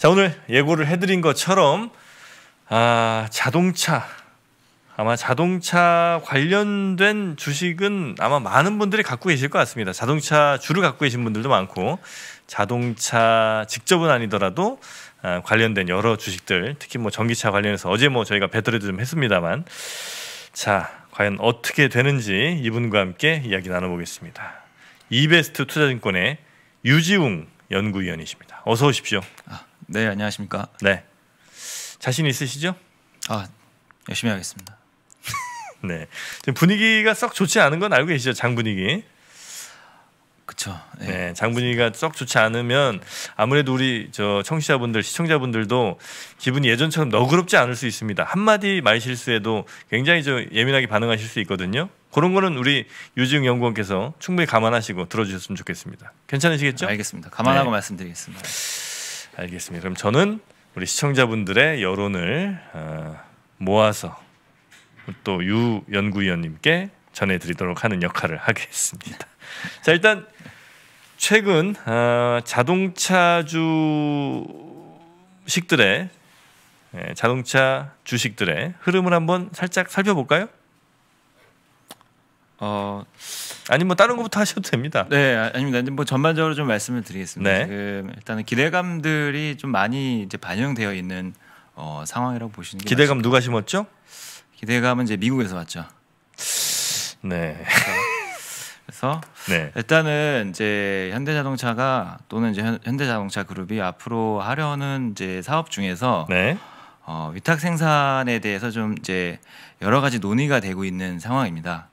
자, 오늘 예고를 해드린 것처럼 아, 자동차 아마 자동차 관련된 주식은 아마 많은 분들이 갖고 계실 것 같습니다. 자동차 주를 갖고 계신 분들도 많고 자동차 직접은 아니더라도 아, 관련된 여러 주식들 특히 뭐 전기차 관련해서 어제 뭐 저희가 배터리도 좀 했습니다만 자 과연 어떻게 되는지 이분과 함께 이야기 나눠보겠습니다. 이베스트 투자증권의 유지웅 연구위원이십니다. 어서 오십시오. 아. 네, 안녕하십니까. 네. 자신 있으시죠? 아, 열심히 하겠습니다. 네. 지금 분위기가 썩 좋지 않은 건 알고 계시죠? 장 분위기. 그렇죠. 네. 네. 분위기가 썩 좋지 않으면 아무래도 우리 저 청취자분들, 시청자분들도 기분이 예전처럼 너그럽지 않을 수 있습니다. 한 마디 말 실수에도 굉장히 저 예민하게 반응하실 수 있거든요. 그런 거는 우리 유지웅 연구원께서 충분히 감안하시고 들어주셨으면 좋겠습니다. 괜찮으시겠죠? 알겠습니다. 감안하고 네. 말씀드리겠습니다. 알겠습니다. 그럼 저는 우리 시청자분들의 여론을 어, 모아서 또 유 연구위원님께 전해드리도록 하는 역할을 하겠습니다. 자 일단 최근 어, 자동차 주식들의 예, 자동차 주식들의 흐름을 한번 살짝 살펴볼까요? 어 아니 뭐 다른 것부터 하셔도 됩니다. 네, 아닙니다. 뭐 전반적으로 좀 말씀을 드리겠습니다. 네. 지금 그 일단은 기대감들이 좀 많이 이제 반영되어 있는 어, 상황이라고 보시는 게 기대감 누가 심었죠? 기대감은 이제 미국에서 왔죠. 네. 그래서 네. 일단은 이제 현대자동차가 또는 이제 현대자동차 그룹이 앞으로 하려는 이제 사업 중에서 네. 어, 위탁 생산에 대해서 좀 이제 여러 가지 논의가 되고 있는 상황입니다.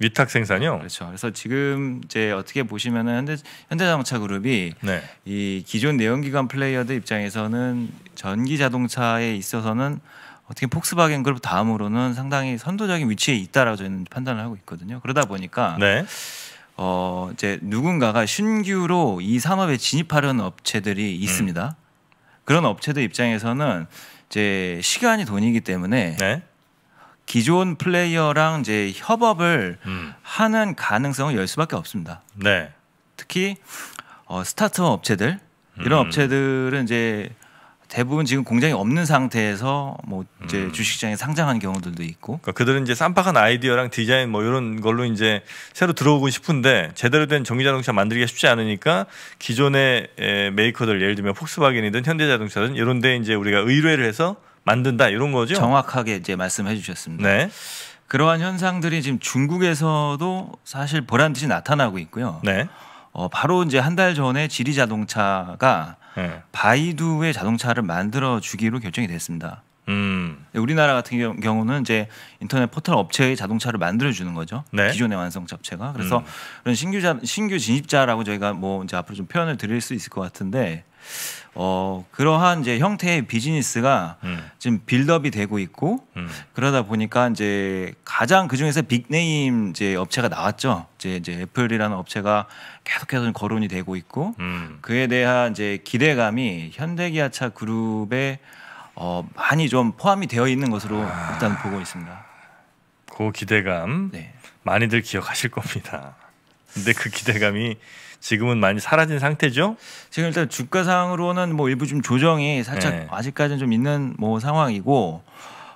위탁 생산이요. 그렇죠. 그래서 지금 이제 어떻게 보시면은 현대 현대자동차 그룹이 네. 이 기존 내연기관 플레이어들 입장에서는 전기 자동차에 있어서는 어떻게 폭스바겐 그룹 다음으로는 상당히 선도적인 위치에 있다라고 저는 판단을 하고 있거든요. 그러다 보니까 네. 어 이제 누군가가 신규로 이 산업에 진입하려는 업체들이 음. 있습니다. 음. 그런 업체들 입장에서는 이제 시간이 돈이기 때문에 네. 기존 플레이어랑 이제 협업을 음. 하는 가능성을 열 수밖에 없습니다. 네. 특히 어, 스타트업 업체들 이런 음. 업체들은 이제 대부분 지금 공장이 없는 상태에서 뭐 이제 음. 주식장에 상장한 경우들도 있고. 그러니까 그들은 이제 쌈박한 아이디어랑 디자인 뭐 이런 걸로 이제 새로 들어오고 싶은데 제대로 된 전기자동차 만들기가 쉽지 않으니까 기존의 메이커들 예를 들면 폭스바겐이든 현대자동차든 이런데 이제 우리가 의뢰를 해서 만든다 이런 거죠. 정확하게 이제 말씀해 주셨습니다. 네. 그러한 현상들이 지금 중국에서도 사실 보란 듯이 나타나고 있고요. 네. 어, 바로 이제 한 달 전에 지리 자동차가 네. 바이두의 자동차를 만들어 주기로 결정이 됐습니다. 음. 네, 우리나라 같은 경우는 이제 인터넷 포털 업체의 자동차를 만들어 주는 거죠. 네. 기존의 완성 업체가. 그래서 음. 그런 신규 자, 신규 진입자라고 저희가 뭐 이제 앞으로 좀 표현을 드릴 수 있을 것 같은데 어, 그러한 이제 형태의 비즈니스가 음. 지금 빌드업이 되고 있고 음. 그러다 보니까 이제 가장 그 중에서 빅네임 이제 업체가 나왔죠. 이제 이제 애플이라는 업체가 계속해서 거론이 되고 있고 음. 그에 대한 이제 기대감이 현대기아차 그룹에 어, 많이 좀 포함이 되어 있는 것으로 아... 일단 보고 있습니다. 그 기대감 네. 많이들 기억하실 겁니다. 근데 그 기대감이 지금은 많이 사라진 상태죠. 지금 일단 주가 상으로는 뭐 일부 좀 조정이 살짝 네. 아직까지는 좀 있는 뭐 상황이고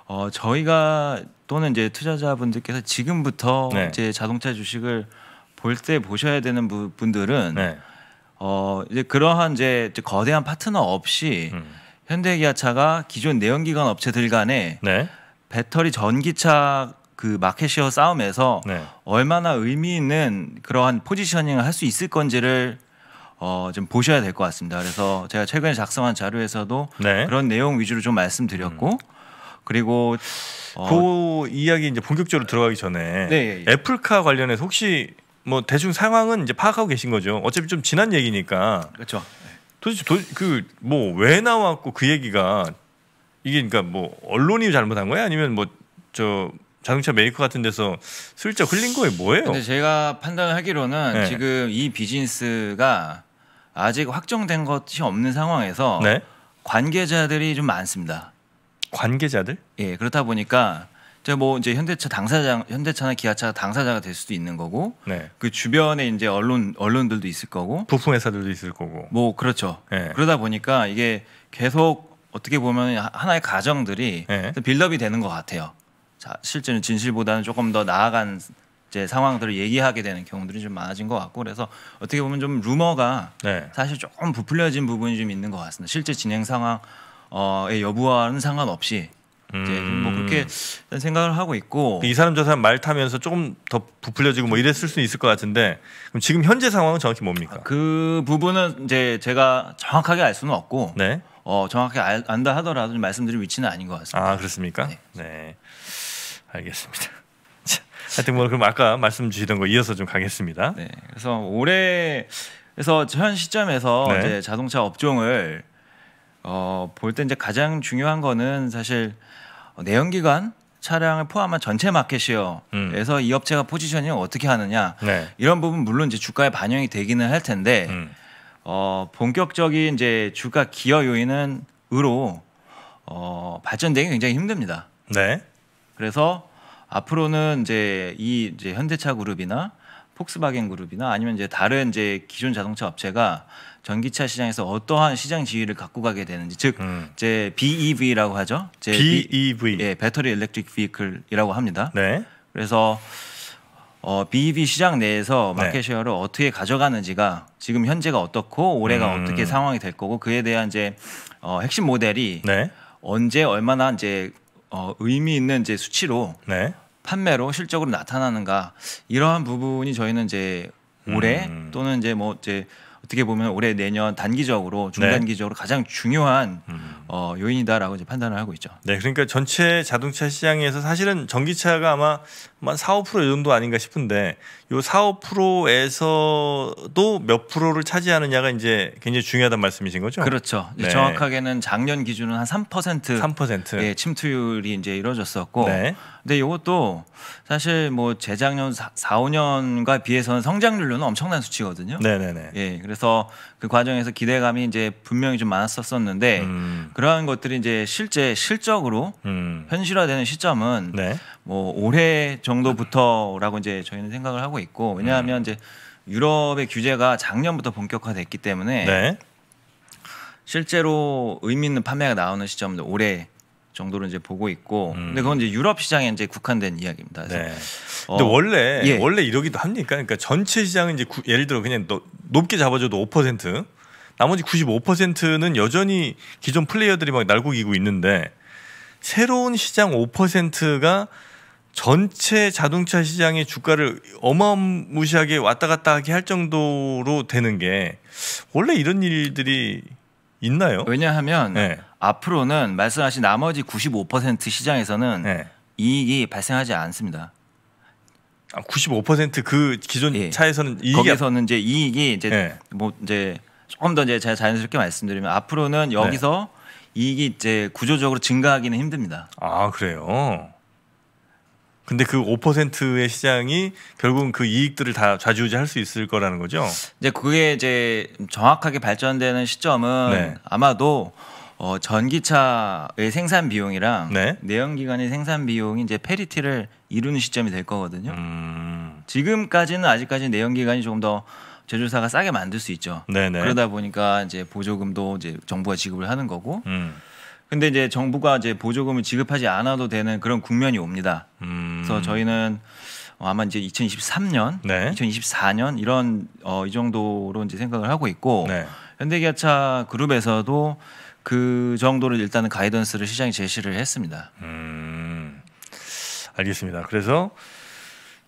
어 저희가 또는 이제 투자자분들께서 지금부터 네. 이제 자동차 주식을 볼 때 보셔야 되는 분들은 네. 어 이제 그러한 이제 거대한 파트너 없이 음. 현대기아차가 기존 내연기관 업체들 간에 네. 배터리 전기차 그 마켓시어 싸움에서 네. 얼마나 의미 있는 그러한 포지셔닝을 할 수 있을 건지를 어, 좀 보셔야 될 것 같습니다. 그래서 제가 최근에 작성한 자료에서도 네. 그런 내용 위주로 좀 말씀드렸고 음. 그리고 어, 그 이야기 이제 본격적으로 들어가기 전에 네. 예, 예. 애플카 관련해서 혹시 뭐 대충 상황은 이제 파악하고 계신 거죠. 어차피 좀 지난 얘기니까. 그렇죠. 도대체 그 뭐 왜 나왔고 그 얘기가 이게 그러니까 뭐 언론이 잘못한 거야 아니면 뭐저 자동차 메이커 같은 데서 슬쩍 흘린 거예요 뭐예요? 근데 제가 판단하기로는 네. 지금 이 비즈니스가 아직 확정된 것이 없는 상황에서 네? 관계자들이 좀 많습니다. 관계자들? 예, 그렇다 보니까 제가 뭐 이제 현대차 당사자 현대차나 기아차 당사자가 될 수도 있는 거고 네. 그 주변에 이제 언론 언론들도 있을 거고 부품 회사들도 있을 거고 뭐 그렇죠. 네. 그러다 보니까 이게 계속 어떻게 보면 하나의 가정들이 네. 빌드업이 되는 것 같아요. 자, 실제는 진실보다는 조금 더 나아간 이제 상황들을 얘기하게 되는 경우들이 좀 많아진 것 같고 그래서 어떻게 보면 좀 루머가 네. 사실 조금 부풀려진 부분이 좀 있는 것 같습니다. 실제 진행 상황의 어, 여부와는 상관없이 음. 뭐 그렇게 생각을 하고 있고 그 이 사람 저 사람 말 타면서 조금 더 부풀려지고 뭐 이랬을 수 있을 것 같은데 그럼 지금 현재 상황은 정확히 뭡니까? 그 부분은 이제 제가 정확하게 알 수는 없고 네. 어, 정확히 안다 하더라도 말씀드린 위치는 아닌 것 같습니다. 아 그렇습니까? 네. 네. 알겠습니다. 하여튼 뭐 그럼 아까 말씀 주시던 거 이어서 좀 가겠습니다. 네, 그래서 올해 그래서 현 시점에서 네. 이제 자동차 업종을 어, 볼때 이제 가장 중요한 거는 사실 내연기관 차량을 포함한 전체 마켓이요. 그래서 음. 이 업체가 포지션이 어떻게 하느냐 네. 이런 부분 물론 이제 주가에 반영이 되기는 할 텐데 음. 어, 본격적인 이제 주가 기여 요인은 으로 어, 발전되기 굉장히 힘듭니다. 네. 그래서 앞으로는 이제 이 이제 현대차 그룹이나 폭스바겐 그룹이나 아니면 이제 다른 이제 기존 자동차 업체가 전기차 시장에서 어떠한 시장 지위를 갖고 가게 되는지 즉 음. 이제 BEV라고 하죠. 이제 BEV 예, 배터리 일렉트릭 비클이라고 합니다. 네. 그래서 어, BEV 시장 내에서 마켓쉐어를 네. 어떻게 가져가는지가 지금 현재가 어떻고 올해가 음. 어떻게 상황이 될 거고 그에 대한 이제 어, 핵심 모델이 네. 언제 얼마나 이제 어, 의미 있는 이제 수치로 네. 판매로 실적으로 나타나는가 이러한 부분이 저희는 이제 올해 음. 또는 이제 뭐 이제 어떻게 보면 올해 내년 단기적으로 중단기적으로 네. 가장 중요한 음. 어, 요인이다라고 이제 판단을 하고 있죠. 네, 그러니까 전체 자동차 시장에서 사실은 전기차가 아마 한 4, 5%이 정도 아닌가 싶은데 요 4, 5%에서도 몇 프로를 차지하느냐가 이제 굉장히 중요하단 말씀이신 거죠? 그렇죠. 네. 정확하게는 작년 기준은 한 3%, 3%의 예, 침투율이 이제 이루어졌었고 네. 근데 이것도 사실 뭐 재작년 4, 5년과 비해서는 성장률로는 엄청난 수치거든요. 네네네. 예, 그래서 그 과정에서 기대감이 이제 분명히 좀 많았었었는데 음. 그러한 것들이 이제 실제 실적으로 음. 현실화되는 시점은 네. 뭐 올해 정도부터라고 이제 저희는 생각을 하고 있고 왜냐하면 음. 이제 유럽의 규제가 작년부터 본격화됐기 때문에 네. 실제로 의미 있는 판매가 나오는 시점도 올해 정도로 이제 보고 있고 음. 근데 그건 이제 유럽 시장에 이제 국한된 이야기입니다. 그래서 네. 어, 근데 원래 예. 원래 이러기도 합니까? 그러니까 전체 시장은 이제 구, 예를 들어 그냥 너, 높게 잡아줘도 5% 나머지 95%는 여전히 기존 플레이어들이 막 날고기고 있는데 새로운 시장 5%가 전체 자동차 시장의 주가를 어마무시하게 왔다 갔다 하게 할 정도로 되는 게 원래 이런 일들이 있나요? 왜냐하면 네. 앞으로는 말씀하신 나머지 95% 시장에서는 네. 이익이 발생하지 않습니다. 95%그 아, 기존 예. 차에서는 이익이 거기서는 이제 이익이 이제 예. 뭐 이제 조금 더 이제 제가 자연스럽게 말씀드리면 앞으로는 네. 여기서 네. 이익이 이제 구조적으로 증가하기는 힘듭니다. 아 그래요. 근데 그 5%의 시장이 결국은 그 이익들을 다 좌지우지할 수 있을 거라는 거죠. 이제 그게 이제 정확하게 발전되는 시점은 네. 아마도 어, 전기차의 생산 비용이랑 네? 내연기관의 생산 비용이 이제 페리티를 이루는 시점이 될 거거든요. 음... 지금까지는 아직까지 내연기관이 조금 더 제조사가 싸게 만들 수 있죠. 네네. 네. 그러다 보니까 이제 보조금도 이제 정부가 지급을 하는 거고. 음. 근데 이제 정부가 이제 보조금을 지급하지 않아도 되는 그런 국면이 옵니다. 음. 그래서 저희는 어, 아마 이제 2023년, 네. 2024년 이런 어, 이 정도로 이제 생각을 하고 있고 네. 현대기아차 그룹에서도 그 정도로 일단은 가이던스를 시장이 제시를 했습니다. 음, 알겠습니다. 그래서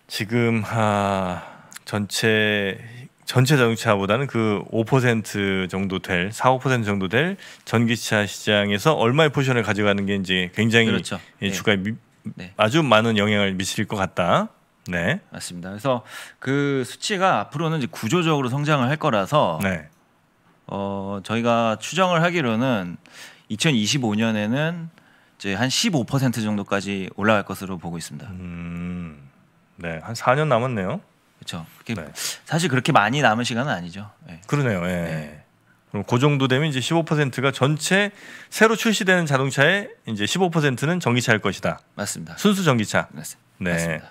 지금 하, 아, 전체 전체 자동차보다는 그 5% 정도 될 4, 5% 정도 될 전기차 시장에서 얼마의 포션을 가져가는 게 이제 굉장히 그렇죠. 예, 네. 주가에 미, 네. 아주 많은 영향을 미칠 것 같다. 네. 맞습니다. 그래서 그 수치가 앞으로는 이제 구조적으로 성장을 할 거라서 네. 어, 저희가 추정을 하기로는 2025년에는 이제 한 15% 정도까지 올라갈 것으로 보고 있습니다. 음, 네, 한 4년 남았네요. 그렇죠. 네. 사실 그렇게 많이 남은 시간은 아니죠. 네. 그러네요. 예. 네. 그럼 그 정도 되면 이제 15%가 전체 새로 출시되는 자동차의 이제 15%는 전기차일 것이다. 맞습니다. 순수 전기차. 맞습니다. 네. 맞습니다.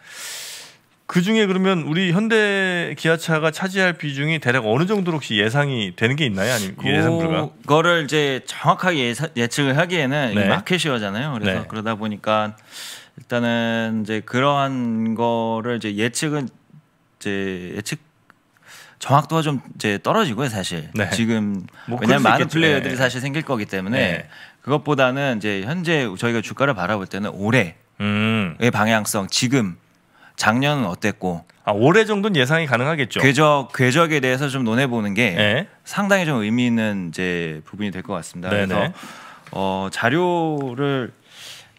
그 중에 그러면 우리 현대 기아차가 차지할 비중이 대략 어느 정도로 혹시 예상이 되는 게 있나요? 아니면 그 예상 불가? 그거를 이제 정확하게 예사, 예측을 하기에는 네. 마켓이어잖아요. 그래서 네. 그러다 보니까 일단은 이제 그러한 거를 이제 예측은 이제 예측 정확도가 좀 이제 떨어지고요, 사실. 네. 지금 뭐 왜냐면 많은 플레이어들이 예. 사실 생길 거기 때문에 네. 그것보다는 이제 현재 저희가 주가를 바라볼 때는 올해의 음. 방향성 지금 작년은 어땠고 아, 올해 정도는 예상이 가능하겠죠. 궤적 궤적에 대해서 좀 논해보는 게 네. 상당히 좀 의미 있는 이제 부분이 될 것 같습니다. 네네. 그래서 네. 어, 자료를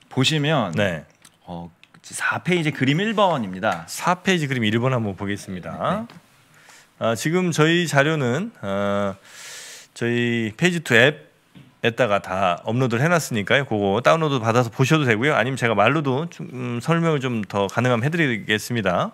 보시면 네. 어, 4페이지 그림 1번입니다. 4페이지 그림 1번 한번 보겠습니다. 네. 아, 지금 저희 자료는 어, 저희 페이지 투앱 에다가 다 업로드를 해놨으니까요. 그거 다운로드 받아서 보셔도 되고요. 아니면 제가 말로도 좀, 음, 설명을 좀 더 가능하면 해드리겠습니다.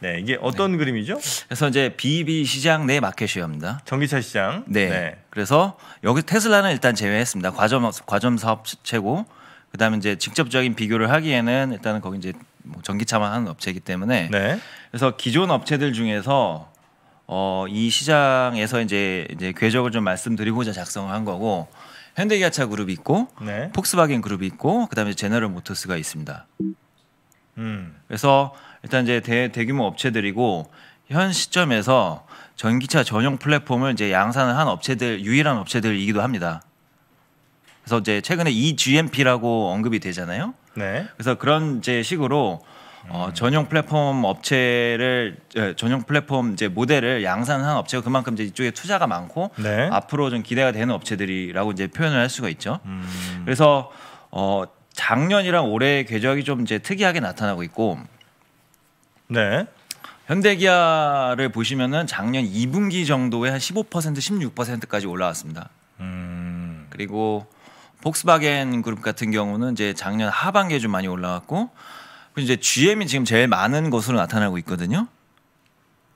네, 이게 어떤 네. 그림이죠? 그래서 이제 BEV 시장 내 마켓이옵니다. 전기차 시장. 네. 네. 그래서 여기 테슬라는 일단 제외했습니다. 과점 과점 사업 체고 그다음에 이제 직접적인 비교를 하기에는 일단은 거기 이제 뭐 전기차만 하는 업체이기 때문에. 네. 그래서 기존 업체들 중에서 어, 이 시장에서 이제 이제 궤적을 좀 말씀드리고자 작성을 한 거고. 현대기아차 그룹이 있고 네. 폭스바겐 그룹이 있고 그다음에 제너럴 모터스가 있습니다. 음. 그래서 일단 이제 대, 대규모 업체들이고 현 시점에서 전기차 전용 플랫폼을 이제 양산을 한 업체들 유일한 업체들이기도 합니다. 그래서 이제 최근에 EGMP라고 언급이 되잖아요. 네. 그래서 그런 제 식으로 어, 전용 플랫폼 업체를 예, 전용 플랫폼 이제 모델을 양산한 업체가 그만큼 이제 이쪽에 투자가 많고 네. 앞으로 좀 기대가 되는 업체들이라고 이제 표현을 할 수가 있죠. 음. 그래서 어, 작년이랑 올해의 궤적이 좀 이제 특이하게 나타나고 있고 네. 현대기아를 보시면은 작년 2분기 정도에 한15% 16%까지 올라왔습니다. 음. 그리고 폭스바겐 그룹 같은 경우는 이제 작년 하반기에 좀 많이 올라왔고 이제 GM이 지금 제일 많은 것으로 나타나고 있거든요.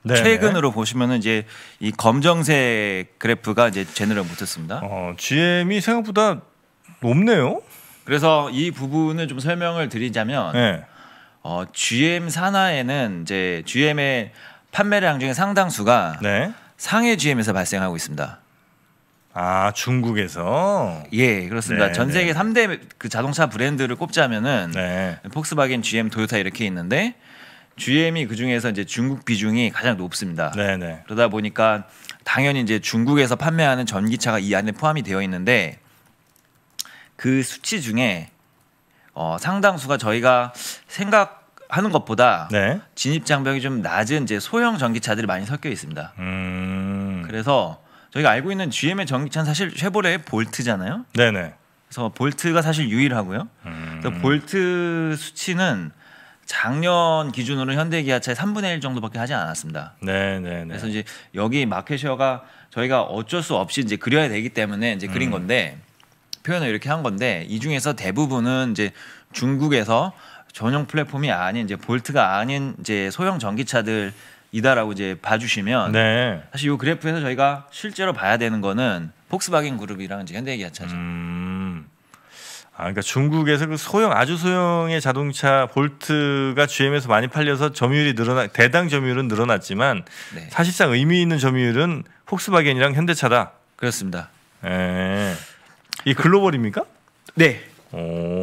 네네. 최근으로 보시면은 이제 이 검정색 그래프가 이제 제너럴 못했습니다. 어, GM이 생각보다 높네요. 그래서 이 부분을 좀 설명을 드리자면 네. 어, GM 산하에는 이제 GM의 판매량 중에 상당수가 네. 상해 GM에서 발생하고 있습니다. 아 중국에서 예 그렇습니다. 네, 전 세계 네. 3대 그 자동차 브랜드를 꼽자면은 네. 폭스바겐, GM, 도요타 이렇게 있는데 GM이 그 중에서 이제 중국 비중이 가장 높습니다. 네네. 네. 그러다 보니까 당연히 이제 중국에서 판매하는 전기차가 이 안에 포함이 되어 있는데 그 수치 중에 어, 상당수가 저희가 생각하는 것보다 네. 진입 장벽이 좀 낮은 이제 소형 전기차들이 많이 섞여 있습니다. 음... 그래서 저희가 알고 있는 GM의 전기차는 사실 쉐보레 볼트잖아요. 네네. 그래서 볼트가 사실 유일하고요. 음. 그래서 볼트 수치는 작년 기준으로 현대기아차의 3분의 1 정도밖에 하지 않았습니다. 네네네. 그래서 이제 여기 마켓쉐가 저희가 어쩔 수 없이 이제 그려야 되기 때문에 이제 그린 음. 건데 표현을 이렇게 한 건데 이 중에서 대부분은 이제 중국에서 전용 플랫폼이 아닌 이제 볼트가 아닌 이제 소형 전기차들 이다라고 이제 봐주시면 네. 사실 이 그래프에서 저희가 실제로 봐야 되는 거는 폭스바겐 그룹이랑 이 현대기아차죠. 음. 아, 그러니까 중국에서 그 소형 아주 소형의 자동차 볼트가 GM에서 많이 팔려서 점유율이 늘어나 대당 점유율은 늘어났지만 네. 사실상 의미 있는 점유율은 폭스바겐이랑 현대차다. 그렇습니다. 예. 이 글로벌입니까? 네. 오.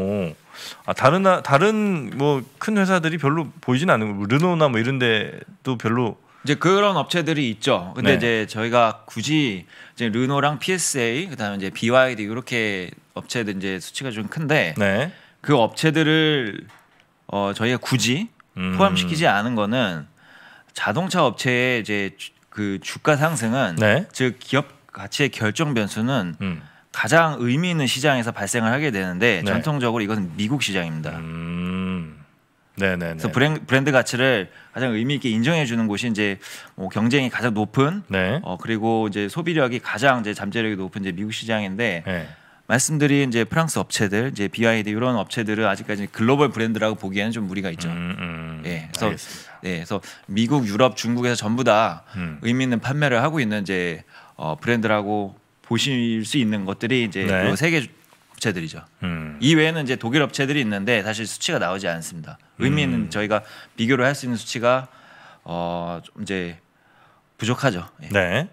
아, 다른 다른 뭐 큰 회사들이 별로 보이진 않는 거 뭐 르노나 뭐 이런 데도 별로 이제 그런 업체들이 있죠. 근데 네. 이제 저희가 굳이 이제 르노랑 PSA 그다음에 이제 BYD 이렇게 업체들 이제 수치가 좀 큰데 네. 그 업체들을 어 저희가 굳이 음. 포함시키지 않은 거는 자동차 업체의 이제 주, 그 주가 상승은 네. 즉 기업 가치의 결정 변수는 음. 가장 의미 있는 시장에서 발생을 하게 되는데 네. 전통적으로 이것은 미국 시장입니다. 음. 네네. 그래서 브랜, 드 가치를 가장 의미 있게 인정해 주는 곳이 이제 뭐 경쟁이 가장 높은, 네. 어 그리고 이제 소비력이 가장 이제 잠재력이 높은 이제 미국 시장인데 네. 말씀드린 이제 프랑스 업체들, 이제 BYD 이런 업체들은 아직까지 글로벌 브랜드라고 보기에는 좀 무리가 있죠. 음, 음, 예, 그래서 알겠습니다. 예, 그래서 미국, 유럽, 중국에서 전부 다 음. 의미 있는 판매를 하고 있는 이제 어, 브랜드라고 보실 수 있는 것들이 이제 네. 세계 업체들이죠. 음. 이외에는 이제 독일 업체들이 있는데 사실 수치가 나오지 않습니다. 의미 는 음. 저희가 비교를 할 수 있는 수치가 어 이제 부족하죠. 네. 네.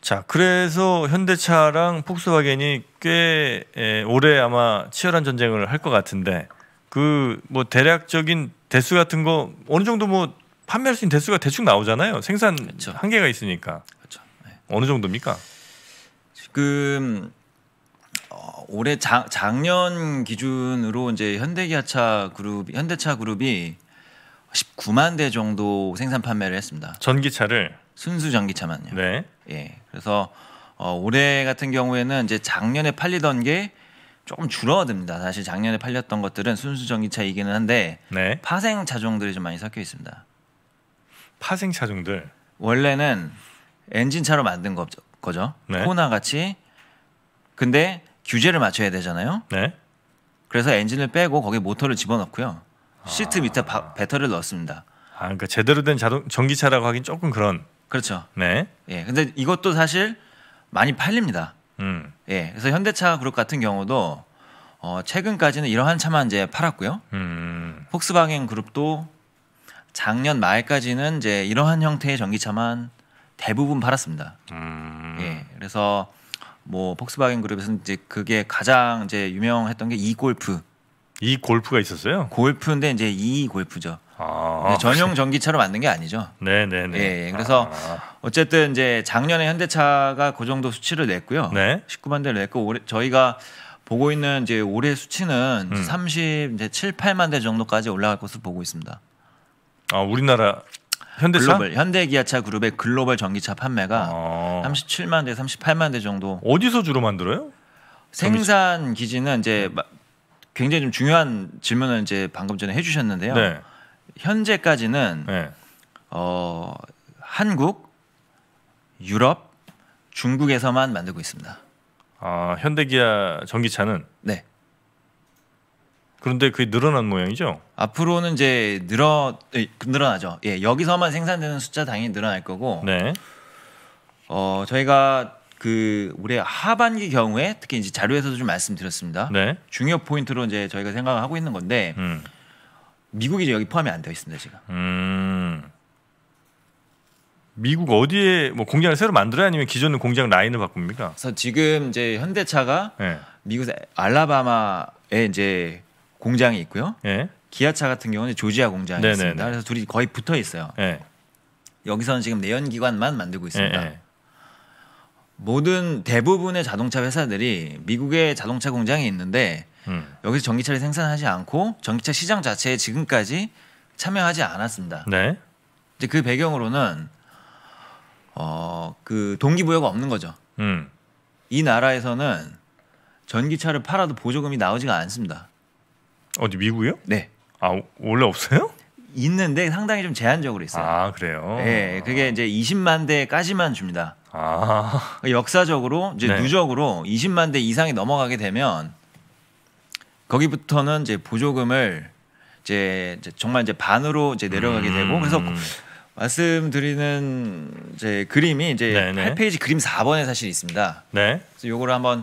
자, 그래서 현대차랑 폭스바겐이꽤 에, 예, 올해 아마 치열한 전쟁을 할 것 같은데 그 뭐 대략적인 대수 같은 거 어느 정도 뭐 판매할 수 있는 대수가 대충 나오잖아요. 생산 그렇죠. 한계가 있으니까. 그렇죠. 네. 어느 정도입니까? 그 어, 올해 자, 작년 기준으로 이제 현대기아차 그룹 현대차 그룹이 19만 대 정도 생산 판매를 했습니다. 전기차를 순수 전기차만요. 네. 예. 그래서 어, 올해 같은 경우에는 이제 작년에 팔리던 게 조금 줄어듭니다. 사실 작년에 팔렸던 것들은 순수 전기차이기는 한데 네. 파생 차종들이 좀 많이 섞여 있습니다. 파생 차종들 원래는 엔진차로 만든 거죠 거죠. 네. 코나 같이 근데 규제를 맞춰야 되잖아요. 네. 그래서 엔진을 빼고 거기에 모터를 집어넣고요. 아. 시트 밑에 바, 배터리를 넣었습니다. 아, 그러니까 제대로 된 자동 전기차라고 하긴 조금 그런. 그렇죠. 네. 예. 근데 이것도 사실 많이 팔립니다. 음. 예. 그래서 현대차 그룹 같은 경우도 어, 최근까지는 이러한 차만 이제 팔았고요. 음. 폭스바겐 그룹도 작년 말까지는 이제 이러한 형태의 전기차만 대부분 팔았습니다. 음. 예, 그래서 뭐 폭스바겐 그룹에서는 이제 그게 가장 이제 유명했던 게 이 골프. 이 골프가 있었어요? 골프인데 이제 이 골프죠. 아. 전용 전기차로 만든 게 아니죠. 네네네. 네, 네. 예, 예, 그래서 아. 어쨌든 이제 작년에 현대차가 그 정도 수치를 냈고요. 네. 19만 대를 냈고 올해 저희가 보고 있는 이제 올해 수치는 음. 30 이제 7, 8만 대 정도까지 올라갈 것으로 보고 있습니다. 아 우리나라 현대차? 글로벌 현대 기아차 그룹의 글로벌 전기차 판매가 아. 37만 대 38만 대 정도. 어디서 주로 만들어요? 생산 기지는 이제 굉장히 좀 중요한 질문을 이제 방금 전에 해주셨는데요. 네. 현재까지는 네. 어, 한국, 유럽, 중국에서만 만들고 있습니다. 아 현대기아 전기차는 네 그런데 그게 늘어난 모양이죠? 앞으로는 이제 늘어 늘어나죠. 예, 여기서만 생산되는 숫자 당연히 늘어날 거고. 네. 어, 저희가 그 올해 하반기 경우에 특히 이제 자료에서도 좀 말씀드렸습니다. 네. 중요 포인트로 이제 저희가 생각하고 을 있는 건데 음. 미국이 여기 포함이 안 되어 있습니다, 지금. 음. 미국 어디에 뭐 공장을 새로 만들어야 아니면 기존 의 공장 라인을 바꿉니까? 그래서 지금 이제 현대차가 네. 미국 의 알라바마에 이제 공장이 있고요. 예. 기아차 같은 경우는 조지아 공장이 네네네. 있습니다. 그래서 둘이 거의 붙어 있어요. 예. 여기서는 지금 내연기관만 만들고 있습니다. 예, 예. 모든 대부분의 자동차 회사들이 미국의 자동차 공장이 있는데 음. 여기서 전기차를 생산하지 않고 전기차 시장 자체에 지금까지 참여하지 않았습니다. 네. 이제 그 배경으로는 어그 동기부여가 없는 거죠. 음. 이 나라에서는 전기차를 팔아도 보조금이 나오지가 않습니다. 어디 미국이요? 네. 아 원래 없어요? 있는데 상당히 좀 제한적으로 있어요. 아 그래요? 네, 그게 이제 20만 대까지만 줍니다. 아 그러니까 역사적으로 이제 네. 누적으로 20만 대 이상이 넘어가게 되면 거기부터는 이제 보조금을 이제, 정말 이제 반으로 이제 내려가게 음... 되고 그래서 음. 말씀드리는 이제 그림이 이제 네 8페이지 그림 4번에 사실 있습니다. 네. 그래서 요거를 한번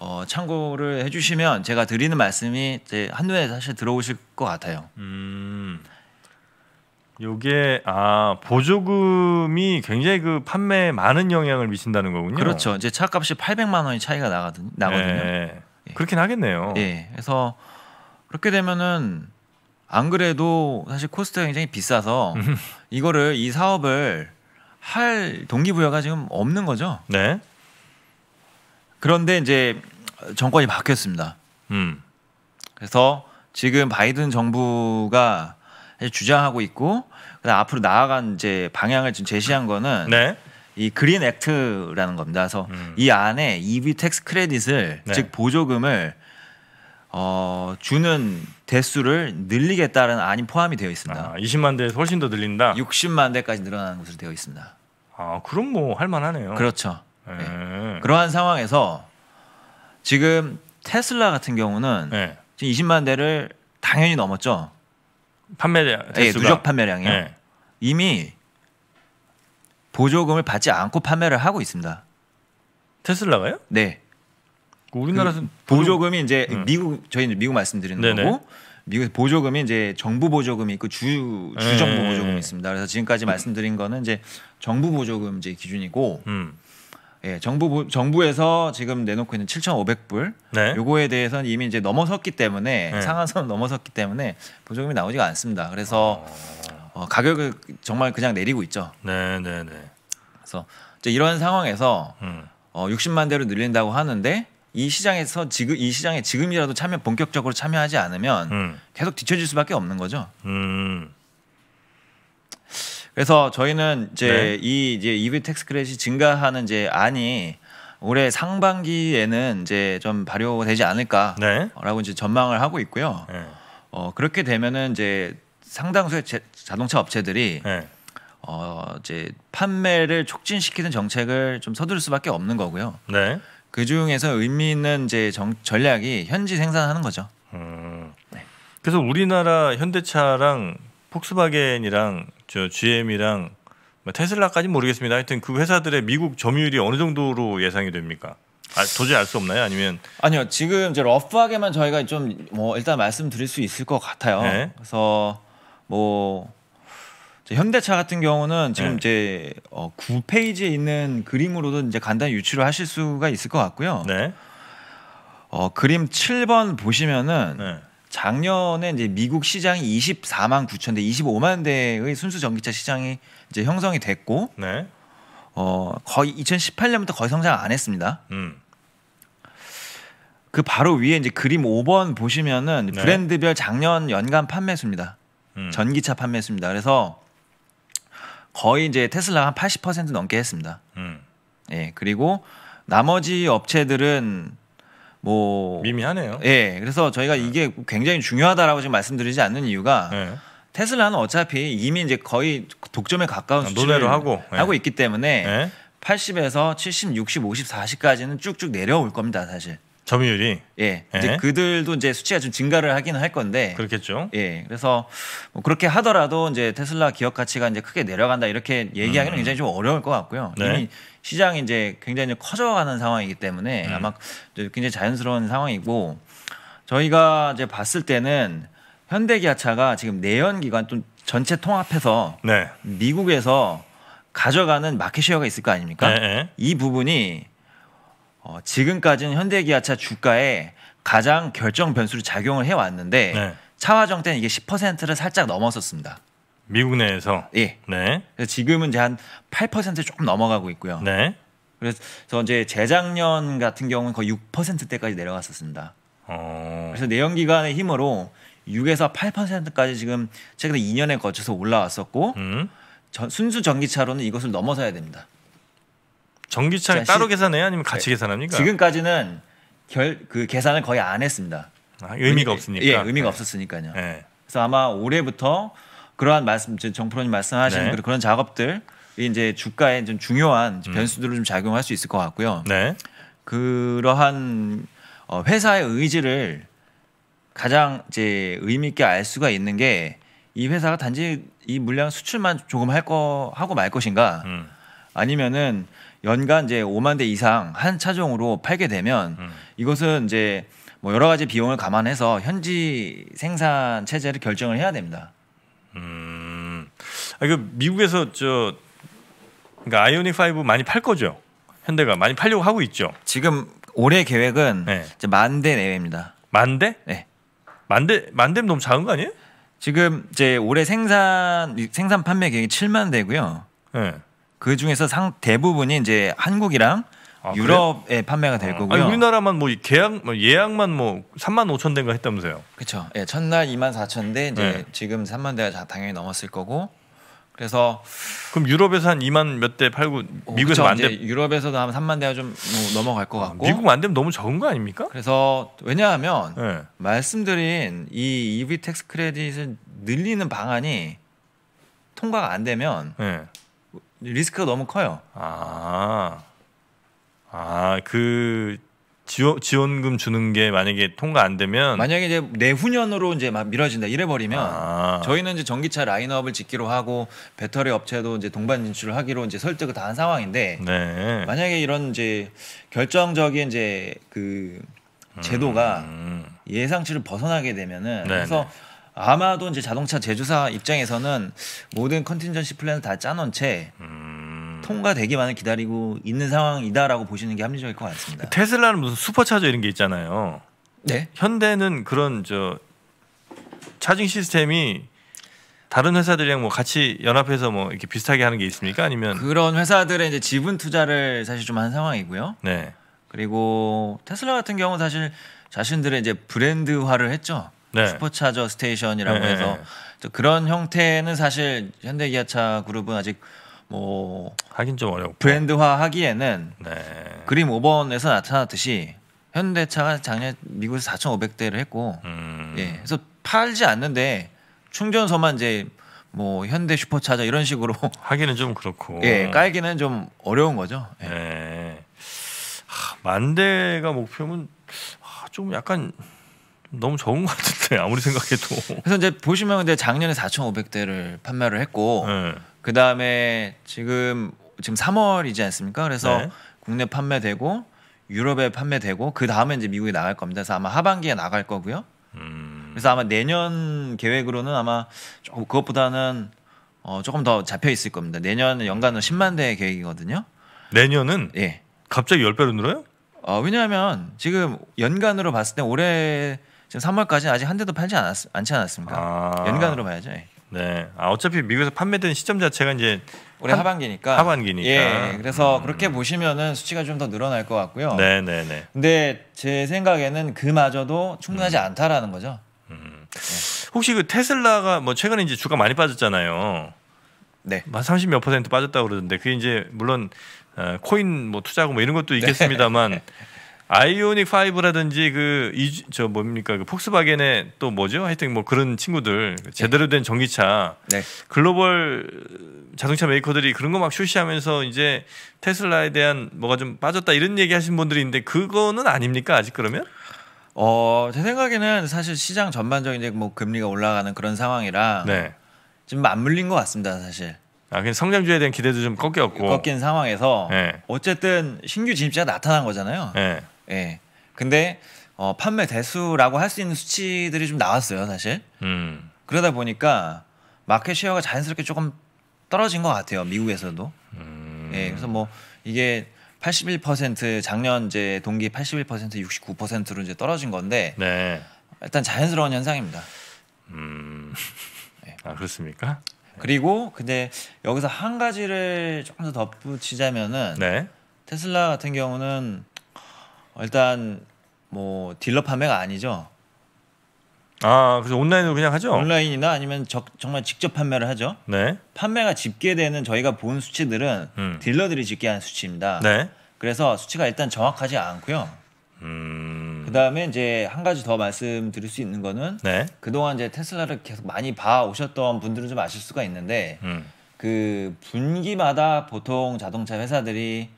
어, 참고를 해주시면 제가 드리는 말씀이 이제 한눈에 사실 들어오실 것 같아요. 음, 요게 아 보조금이 굉장히 그 판매에 많은 영향을 미친다는 거군요. 그렇죠. 이제 차값이 800만 원이 차이가 나거든, 나거든요. 예, 예. 그렇긴 하겠네요. 예, 그래서 그렇게 되면은 안 그래도 사실 코스트가 굉장히 비싸서 음. 이거를 이 사업을 할 동기부여가 지금 없는 거죠. 네. 그런데 이제 정권이 바뀌었습니다. 음. 그래서 지금 바이든 정부가 주장하고 있고 그다음 앞으로 나아간 이제 방향을 지 제시한 거는 네. 이 그린 액트라는 겁니다. 그래서 음. 이 안에 EV 텍스 크레딧을 네. 즉 보조금을 어, 주는 대수를 늘리겠다는 안이 포함이 되어 있습니다. 아, 20만 대에서 훨씬 더 늘린다. 60만 대까지 늘어나는 것으로 되어 있습니다. 아, 그럼 뭐 할만하네요. 그렇죠. 네. 네. 음. 그러한 상황에서 지금 테슬라 같은 경우는 네. 지금 20만 대를 당연히 넘었죠. 판매량 예, 누적 판매량이요. 네. 이미 보조금을 받지 않고 판매를 하고 있습니다. 테슬라가요? 네. 우리나라는 그 보조금이 이제 음. 미국 저희 미국 말씀드리는 네네. 거고 미국 보조금이 이제 정부 보조금이 있고 주 주정부 네. 보조금이 있습니다. 그래서 지금까지 음. 말씀드린 거는 이제 정부 보조금 이제 기준이고 음. 예, 정부 정부에서 지금 내놓고 있는 7,500불 네. 요거에 대해서는 이미 이제 넘어섰기 때문에 네. 상한선을 넘어섰기 때문에 보조금이 나오지가 않습니다. 그래서 아. 어, 가격을 정말 그냥 내리고 있죠. 네, 네, 네. 그래서 이제 이런 상황에서 음. 어, 60만 대로 늘린다고 하는데 이 시장에서 지금 이 시장에 지금이라도 참여 본격적으로 참여하지 않으면 음. 계속 뒤쳐질 수밖에 없는 거죠. 음. 그래서 저희는 이제 네. 이 이제 EV 텍스 크레딧이 증가하는 이제 안이 올해 상반기에는 이제 좀 발효되지 않을까라고 네. 이제 전망을 하고 있고요. 네. 어 그렇게 되면은 이제 상당수의 제, 자동차 업체들이 네. 어 이제 판매를 촉진시키는 정책을 좀 서두를 수밖에 없는 거고요. 네. 그 중에서 의미 있는 이제 정, 전략이 현지 생산하는 거죠. 음. 네. 그래서 우리나라 현대차랑 폭스바겐이랑 저 GM이랑 뭐 테슬라까지 모르겠습니다. 하여튼 그 회사들의 미국 점유율이 어느 정도로 예상이 됩니까? 아, 도저히 알 수 없나요? 아니면 아니요 지금 이제 러프하게만 저희가 좀 뭐 일단 말씀드릴 수 있을 것 같아요. 네. 그래서 뭐 현대차 같은 경우는 지금 네. 이제 어, 9페이지에 있는 그림으로도 이제 간단히 유추를 하실 수가 있을 것 같고요. 네. 어, 그림 7번 보시면은 네. 작년에 이제 미국 시장이 24만 9천 대, 25만 대의 순수 전기차 시장이 이제 형성이 됐고, 네. 어 거의 2018년부터 거의 성장 안 했습니다. 음. 그 바로 위에 이제 그림 5번 보시면은 네. 브랜드별 작년 연간 판매 수입니다. 음. 전기차 판매 수입니다. 그래서 거의 이제 테슬라가 한80% 넘게 했습니다. 음. 예, 그리고 나머지 업체들은 뭐 미미하네요. 예. 그래서 저희가 네. 이게 굉장히 중요하다라고 지금 말씀드리지 않는 이유가 네. 테슬라는 어차피 이미 이제 거의 독점에 가까운 아, 수준을 노래로 하고, 예. 하고 있기 때문에 예? 80에서 70, 60, 50, 40까지는 쭉쭉 내려올 겁니다, 사실. 점유율이 예, 이제 예. 그들도 이제 수치가 좀 증가를 하기는 할 건데 그렇겠죠. 예. 그래서 뭐 그렇게 하더라도 이제 테슬라 기업 가치가 이제 크게 내려간다 이렇게 얘기하기는 음. 굉장히 좀 어려울 것 같고요. 네. 이미 시장이 이제 굉장히 커져가는 상황이기 때문에 음. 아마 굉장히 자연스러운 상황이고 저희가 이제 봤을 때는 현대기아차가 지금 내연 기관 좀 전체 통합해서 네. 미국에서 가져가는 마켓 쉐어가 있을 거 아닙니까? 네. 네. 이 부분이 어, 지금까지는 현대기아차 주가에 가장 결정 변수로 작용을 해왔는데 네. 차화정 때는 이게 10%를 살짝 넘었었습니다. 미국 내에서 예. 네. 그래서 지금은 이제 한8% 조금 넘어가고 있고요. 네. 그래서 이제 재작년 같은 경우는 거의 6%대까지 내려갔었습니다. 어... 그래서 내연기관의 힘으로 6에서 8%까지 지금 최근에 2년에 거쳐서 올라왔었고 음? 전, 순수 전기차로는 이것을 넘어서야 됩니다. 전기차를 따로 시, 계산해요? 아니면 같이 네. 계산합니까? 지금까지는 결 그 계산을 거의 안 했습니다. 아, 의미가 예, 없으니까. 예, 의미가 네. 없었으니까요. 네. 그래서 아마 올해부터 그러한 말씀 정프로님 말씀하신 네. 그런 작업들 이제 주가에 좀 중요한 음. 변수들을 좀 작용할 수 있을 것 같고요. 네. 그러한 어, 회사의 의지를 가장 이제 의미 있게 알 수가 있는 게 이 회사가 단지 이 물량 수출만 조금 할 거 하고 말 것인가 음. 아니면은 연간 이제 5만 대 이상 한 차종으로 팔게 되면 음. 이것은 이제 뭐 여러 가지 비용을 감안해서 현지 생산 체제를 결정을 해야 됩니다. 음, 아, 그 미국에서 저 그러니까 아이오닉 5 많이 팔 거죠. 현대가 많이 팔려고 하고 있죠. 지금 올해 계획은 네. 만대 내외입니다. 만 대? 네. 만 대, 만 대면 너무 작은 거 아니에요? 지금 이제 올해 생산 생산 판매 계획이 7만 대고요. 네. 그 중에서 상 대부분이 이제 한국이랑 아, 유럽에 그래요? 판매가 될 어. 거고요. 아니, 우리나라만 뭐 계약 뭐 예약만 뭐 3만 5천 대인가 했다면서요? 그렇죠. 예, 첫날 2만 4천 대 이제 네. 지금 3만 대가 당연히 넘었을 거고. 그래서 그럼 유럽에서 한 2만 몇 대 팔고 어, 미국에서 만 대. 유럽에서도 한 3만 대가 좀뭐 넘어갈 것 아, 같고. 미국 만 대면 너무 적은 거 아닙니까? 그래서 왜냐하면 네. 말씀드린 이 EV 텍스 크레딧을 늘리는 방안이 통과가 안 되면 네. 리스크가 너무 커요. 아, 아그 지원 금 주는 게 만약에 통과 안 되면 만약에 이제 내후년으로 이제 막 미뤄진다 이래 버리면 아. 저희는 이제 전기차 라인업을 짓기로 하고 배터리 업체도 이제 동반 진출을 하기로 이제 설득을 다한 상황인데 네. 만약에 이런 이제 결정적인 이제 그 제도가 음. 예상치를 벗어나게 되면은 네네. 그래서 네. 아마도 이제 자동차 제조사 입장에서는 모든 컨틴전시 플랜을 다 짜놓은 채 음... 통과되기만을 기다리고 있는 상황이다라고 보시는 게 합리적일 것 같습니다. 테슬라는 무슨 슈퍼차저 이런 게 있잖아요. 네. 현대는 그런 저 차징 시스템이 다른 회사들이랑 뭐 같이 연합해서 뭐 이렇게 비슷하게 하는 게 있습니까? 아니면 그런 회사들의 이제 지분 투자를 사실 좀 한 상황이고요. 네. 그리고 테슬라 같은 경우 사실 자신들의 이제 브랜드화를 했죠. 네. 슈퍼차저 스테이션이라고 네. 해서 네, 네. 그런 형태는 사실 현대기아차 그룹은 아직 뭐 하긴 좀 어렵고 브랜드화하기에는 네. 그림 5번에서 나타났듯이 현대차가 작년 미국에서 4,500대를 했고 음. 예 그래서 팔지 않는데 충전소만 이제 뭐 현대 슈퍼차저 이런 식으로 하기는 좀 그렇고 예 깔기는 좀 어려운 거죠. 예. 네. 만 대가 목표면 아, 좀 약간 너무 적은 것 같은데 아무리 생각해도. 그래서 이제 보시면 근데 작년에 4,500대를 판매를 했고 네. 그 다음에 지금 지금 3월이지 않습니까? 그래서 네. 국내 판매되고 유럽에 판매되고 그 다음에 이제 미국에 나갈 겁니다. 그래서 아마 하반기에 나갈 거고요. 음. 그래서 아마 내년 계획으로는 아마 조금 그것보다는 어, 조금 더 잡혀 있을 겁니다. 내년 연간은 10만 대 계획이거든요. 내년은 예. 갑자기 10배로 늘어요? 어, 왜냐하면 지금 연간으로 봤을 때 올해 지금 3월까지 아직 한 대도 팔지 않았 않지 않았습니까? 아. 연간으로 봐야죠. 예. 네. 아 어차피 미국에서 판매된 시점 자체가 이제 올해 한, 하반기니까. 하반기니까. 예. 그래서 음. 그렇게 보시면은 수치가 좀 더 늘어날 것 같고요. 네, 네, 네. 근데 제 생각에는 그마저도 충분하지 음. 않다라는 거죠. 음. 예. 혹시 그 테슬라가 뭐 최근에 이제 주가 많이 빠졌잖아요. 네. 3 0몇 퍼센트 빠졌다고 그러던데 그게 이제 물론 어, 코인 뭐 투자하고 뭐 이런 것도 네. 있겠습니다만 네. 아이오닉 5라든지 그저 뭡니까 그 폭스바겐의 또 뭐죠? 하여튼 뭐 그런 친구들 그 제대로 된 전기차 네. 글로벌 자동차 메이커들이 그런 거 막 출시하면서 이제 테슬라에 대한 뭐가 좀 빠졌다 이런 얘기 하신 분들이 있는데 그거는 아닙니까 아직 그러면? 어, 제 생각에는 사실 시장 전반적인 이제 뭐 금리가 올라가는 그런 상황이라 네. 지금 맞물린 것 같습니다, 사실. 아, 그냥 성장주에 대한 기대도 좀 꺾였고 꺾인 상황에서 네. 어쨌든 신규 진입자가 나타난 거잖아요. 네. 예. 근데 어, 판매 대수라고 할 수 있는 수치들이 좀 나왔어요, 사실. 음. 그러다 보니까 마켓 쉐어가 자연스럽게 조금 떨어진 것 같아요, 미국에서도. 음. 예. 그래서 뭐 이게 81% 작년 이제 동기 81% 69%로 이제 떨어진 건데 네. 일단 자연스러운 현상입니다. 음. 네. 아 그렇습니까? 그리고 근데 여기서 한 가지를 조금 더 덧붙이자면은 네. 테슬라 같은 경우는 일단 뭐 딜러 판매가 아니죠. 아, 그래서 온라인으로 그냥 하죠. 온라인이나 아니면 저, 정말 직접 판매를 하죠. 네. 판매가 집계되는 저희가 본 수치들은 음. 딜러들이 집계한 수치입니다. 네. 그래서 수치가 일단 정확하지 않고요. 음... 그 다음에 이제 한 가지 더 말씀드릴 수 있는 거는 네. 그동안 이제 테슬라를 계속 많이 봐 오셨던 분들은 좀 아실 수가 있는데 음. 그 분기마다 보통 자동차 회사들이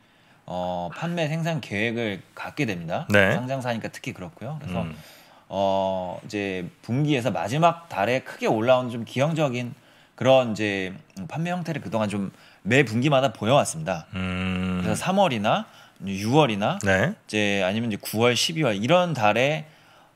어, 판매 생산 계획을 갖게 됩니다. 네. 상장사니까 특히 그렇고요. 그래서 음. 어, 이제 분기에서 마지막 달에 크게 올라온 좀 기형적인 그런 이제 판매 형태를 그동안 좀 매 분기마다 보여왔습니다. 음. 그래서 3월이나 6월이나 네. 이제 아니면 이제 9월, 12월 이런 달에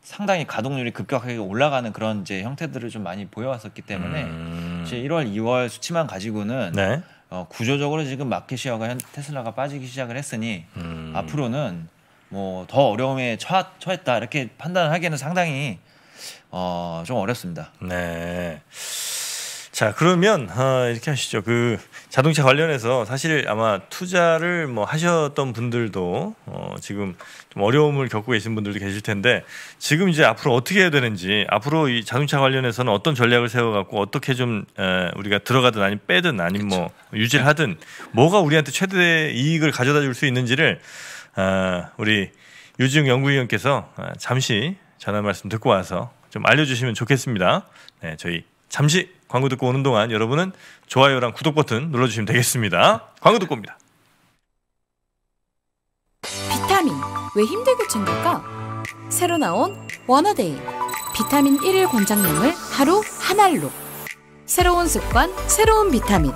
상당히 가동률이 급격하게 올라가는 그런 이제 형태들을 좀 많이 보여왔었기 때문에 음. 이제 1월, 2월 수치만 가지고는 네. 어, 구조적으로 지금 마켓시어가 테슬라가 빠지기 시작을 했으니 음. 앞으로는 뭐 더 어려움에 처, 처했다 이렇게 판단하기에는 상당히 어, 좀 어렵습니다. 네. 자 그러면 어, 이렇게 하시죠. 그 자동차 관련해서 사실 아마 투자를 뭐 하셨던 분들도 어 지금 좀 어려움을 겪고 계신 분들도 계실 텐데 지금 이제 앞으로 어떻게 해야 되는지 앞으로 이 자동차 관련해서는 어떤 전략을 세워갖고 어떻게 좀 에, 우리가 들어가든 아니면 빼든 아니면 그쵸. 뭐 그렇죠. 유지를 하든 뭐가 우리한테 최대 이익을 가져다 줄 수 있는지를 어, 우리 유지웅 연구위원께서 아, 잠시 전화 말씀 듣고 와서 좀 알려주시면 좋겠습니다. 네, 저희 잠시 광고 듣고 오는 동안 여러분은 좋아요랑 구독 버튼 눌러주시면 되겠습니다. 광고 듣고 옵니다. 비타민 왜 힘들게 챙길까? 새로 나온 워너데이 비타민 1일 권장량을 하루 한 알로 새로운 습관 새로운 비타민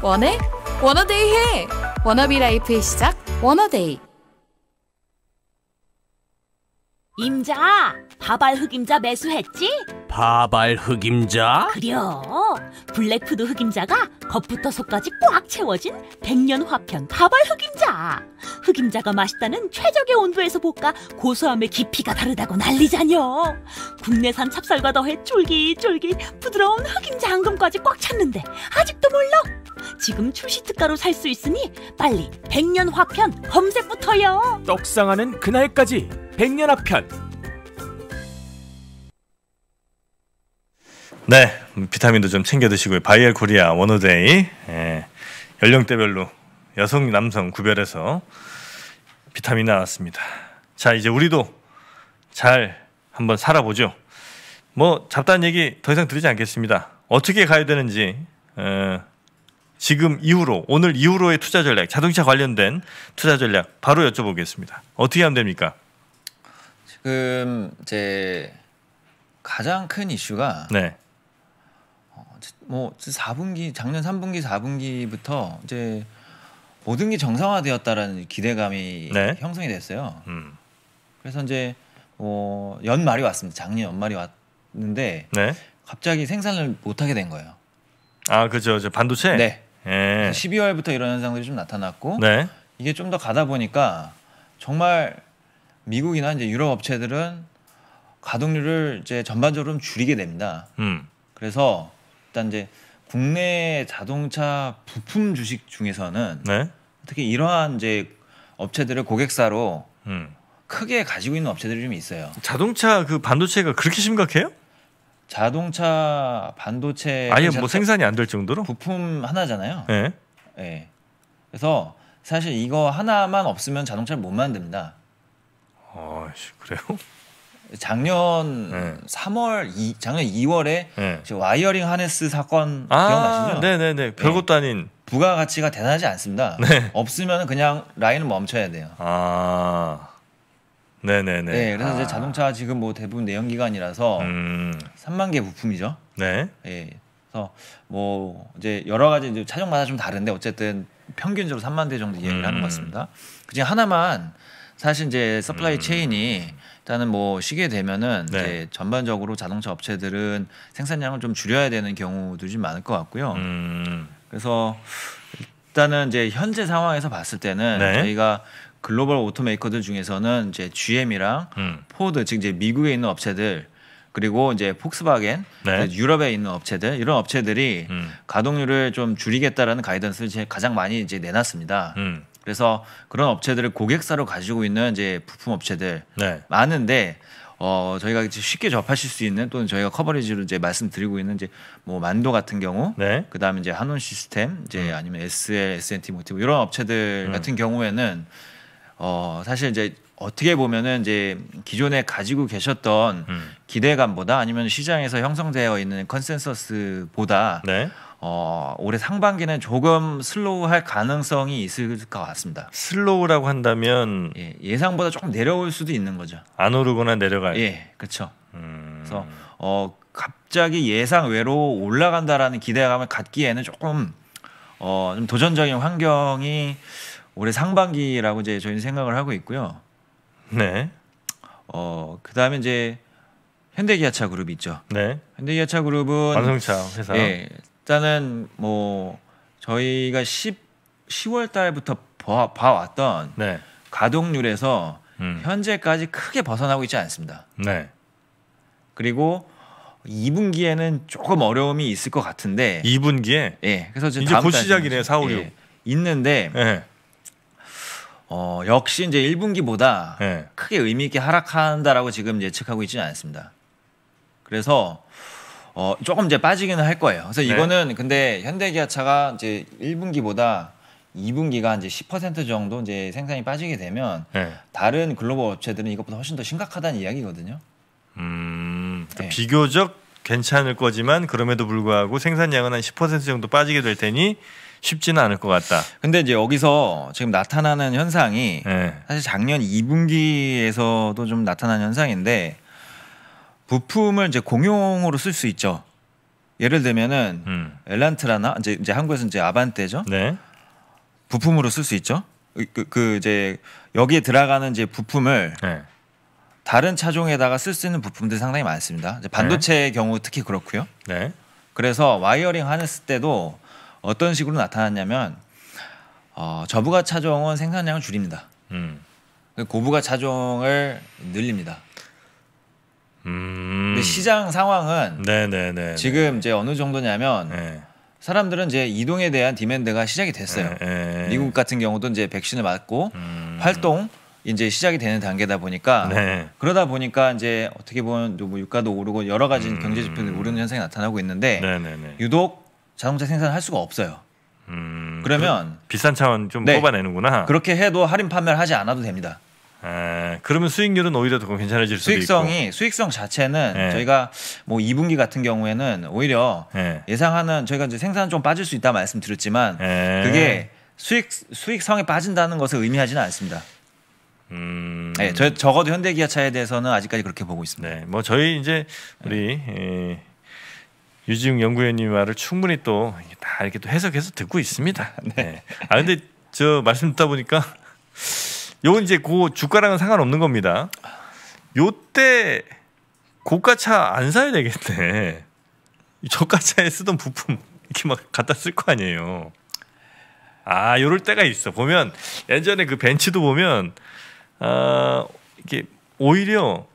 원에 워너데이 해 워너비 라이프의 시작 워너데이 임자, 바발 흑임자 매수했지? 바발 흑임자? 그려. 블랙푸드 흑임자가 겉부터 속까지 꽉 채워진 백년 화편 바발 흑임자. 흑임자가 맛있다는 최적의 온도에서 볶아 고소함의 깊이가 다르다고 난리자여 국내산 찹쌀과 더해 쫄깃쫄깃 부드러운 흑임자 앙금까지 꽉 찼는데 아직도 몰라? 지금 출시 특가로 살 수 있으니 빨리 백년 화편 검색부터요. 떡상하는 그날까지 백년화편 네 비타민도 좀 챙겨 드시고요 바이엘 코리아 원어데이 예, 연령대별로 여성 남성 구별해서 비타민 나왔습니다 자 이제 우리도 잘 한번 살아보죠 뭐 잡다한 얘기 더 이상 드리지 않겠습니다 어떻게 가야 되는지 어, 지금 이후로 오늘 이후로의 투자 전략 자동차 관련된 투자 전략 바로 여쭤보겠습니다 어떻게 하면 됩니까 지금 이제 가장 큰 이슈가 네. 어, 뭐 4분기 작년 3분기 4분기부터 이제 모든 게 정상화되었다라는 기대감이 네. 형성이 됐어요. 음. 그래서 이제 뭐 연말이 왔습니다. 작년 연말이 왔는데 네. 갑자기 생산을 못하게 된 거예요. 아 그죠, 저 반도체. 네. 12월부터 예. 이런 현상들이 좀 나타났고 네. 이게 좀 더 가다 보니까 정말 미국이나 이제 유럽 업체들은 가동률을 이제 전반적으로 줄이게 됩니다. 음. 그래서 일단 이제 국내 자동차 부품 주식 중에서는 네? 특히 이러한 이제 업체들을 고객사로 음. 크게 가지고 있는 업체들이 좀 있어요. 자동차 그 반도체가 그렇게 심각해요? 자동차 반도체 아예 뭐 생산이 안 될 정도로 부품 하나잖아요. 네. 예. 네. 네. 그래서 사실 이거 하나만 없으면 자동차를 못 만듭니다. 아 그래요? 작년 네. 3월 이, 작년 2월에 네. 와이어링 하네스 사건 아, 기억나시죠? 네네네 네. 별것도 아닌 부가가치가 대단하지 않습니다. 네. 없으면 그냥 라인을 멈춰야 돼요. 아 네네네. 네, 그래서 아. 이제 자동차 지금 뭐 대부분 내연 기관이라서 음. 3만 개 부품이죠. 네. 예. 그래서 뭐 이제 여러 가지 이제 차종마다 좀 다른데 어쨌든 평균적으로 3만 대 정도 이기를 음. 하는 것 같습니다. 그중 하나만 사실 이제 서플라이 음. 체인이 일단은 뭐 쉬게 되면은 네. 이제 전반적으로 자동차 업체들은 생산량을 좀 줄여야 되는 경우도 좀 많을 것 같고요. 음. 그래서 일단은 이제 현재 상황에서 봤을 때는 네. 저희가 글로벌 오토메이커들 중에서는 이제 GM이랑 음. 포드 즉 이제 미국에 있는 업체들 그리고 이제 폭스바겐 네. 유럽에 있는 업체들 이런 업체들이 음. 가동률을 좀 줄이겠다라는 가이던스를 가장 많이 이제 내놨습니다. 음. 그래서 그런 업체들을 고객사로 가지고 있는 이제 부품 업체들 네. 많은데 어 저희가 이제 쉽게 접하실 수 있는 또는 저희가 커버리지로 이제 말씀드리고 있는 이제 뭐 만도 같은 경우 네. 그다음에 이제 한온 시스템 이제 음. 아니면 SL, SNT 모티브 뭐 뭐 이런 업체들 음. 같은 경우에는 어 사실 이제 어떻게 보면은 이제 기존에 가지고 계셨던 음. 기대감보다 아니면 시장에서 형성되어 있는 컨센서스보다 네. 어, 올해 상반기는 조금 슬로우할 가능성이 있을 것 같습니다. 슬로우라고 한다면 예, 상보다 조금 내려올 수도 있는 거죠. 안 오르거나 내려갈. 예, 그렇죠. 음... 그래서 어, 갑자기 예상 외로 올라간다라는 기대감을 갖기에는 조금 어, 좀 도전적인 환경이 올해 상반기라고 이제 저희는 생각을 하고 있고요. 네. 어, 그다음에 이제 현대기아차 그룹 있죠. 네. 현대기아차 그룹은 완성차 회사. 예, 일단은 뭐 저희가 10 10월 달부터 봐, 왔던 네. 가동률에서 음. 현재까지 크게 벗어나고 있지 않습니다. 네. 그리고 2분기에는 조금 어려움이 있을 것 같은데 2분기에 예. 그래서 이제, 이제 곧 시작이네요. 4, 5, 6. 예, 있는데 예. 어, 역시 이제 1분기보다 예. 크게 의미 있게 하락한다라고 지금 예측하고 있지는 않습니다. 그래서 어, 조금 이제 빠지기는 할 거예요. 그래서 네. 이거는 근데 현대기아차가 이제 1분기보다 2분기가 이제 10% 정도 이제 생산이 빠지게 되면 네. 다른 글로벌 업체들은 이것보다 훨씬 더 심각하다는 이야기거든요. 음, 그러니까 네. 비교적 괜찮을 거지만 그럼에도 불구하고 생산량은 한 10% 정도 빠지게 될 테니 쉽지는 않을 것 같다. 근데 이제 여기서 지금 나타나는 현상이 네. 사실 작년 2분기에서도 좀 나타난 현상인데 부품을 이제 공용으로 쓸 수 있죠. 예를 들면은 음. 엘란트라나 이제 이제 한국에서 이제 아반떼죠. 네. 부품으로 쓸 수 있죠. 그, 그, 그, 이제 여기에 들어가는 이제 부품을 네. 다른 차종에다가 쓸 수 있는 부품들이 상당히 많습니다. 반도체의 네. 경우 특히 그렇고요. 네. 그래서 와이어링 하네스 때도 어떤 식으로 나타났냐면 어, 저부가 차종은 생산량을 줄입니다. 음. 고부가 차종을 늘립니다. 음. 근데 시장 상황은 네네네. 지금 이제 어느 정도냐면 네. 사람들은 이제 이동에 대한 디맨드가 시작이 됐어요. 네, 네. 미국 같은 경우도 이제 백신을 맞고 음. 활동 이제 시작이 되는 단계다 보니까 네. 그러다 보니까 이제 어떻게 보면 뭐 유가도 오르고 여러 가지 음. 경제 지표들이 오르는 현상이 나타나고 있는데 네네네. 유독 자동차 생산을 할 수가 없어요. 음, 그러면 그 비싼 차원 좀 네. 뽑아내는구나. 그렇게 해도 할인 판매를 하지 않아도 됩니다. 에, 그러면 수익률은 오히려 더 괜찮아질 수도 수익성이 있고. 수익성 자체는 네. 저희가 뭐 2분기 같은 경우에는 오히려 네. 예상하는 저희가 이제 생산은 좀 빠질 수 있다 말씀드렸지만 네. 그게 수익 수익성에 빠진다는 것을 의미하지는 않습니다. 음. 네, 저, 적어도 현대기아차에 대해서는 아직까지 그렇게 보고 있습니다. 네, 뭐 저희 이제 우리 에, 네. 예, 유지웅 연구위원님 말을 충분히 또 다 이렇게 또 해석해서 듣고 있습니다. 네. 네. 아 근데 저 말씀 듣다 보니까 요건 이제 그 주가랑은 상관없는 겁니다. 요때 고가차 안 사야 되겠네. 저가차에 쓰던 부품 이렇게 막 갖다 쓸 거 아니에요. 아, 요럴 때가 있어. 보면 예전에 그 벤츠도 보면 아, 이게 오히려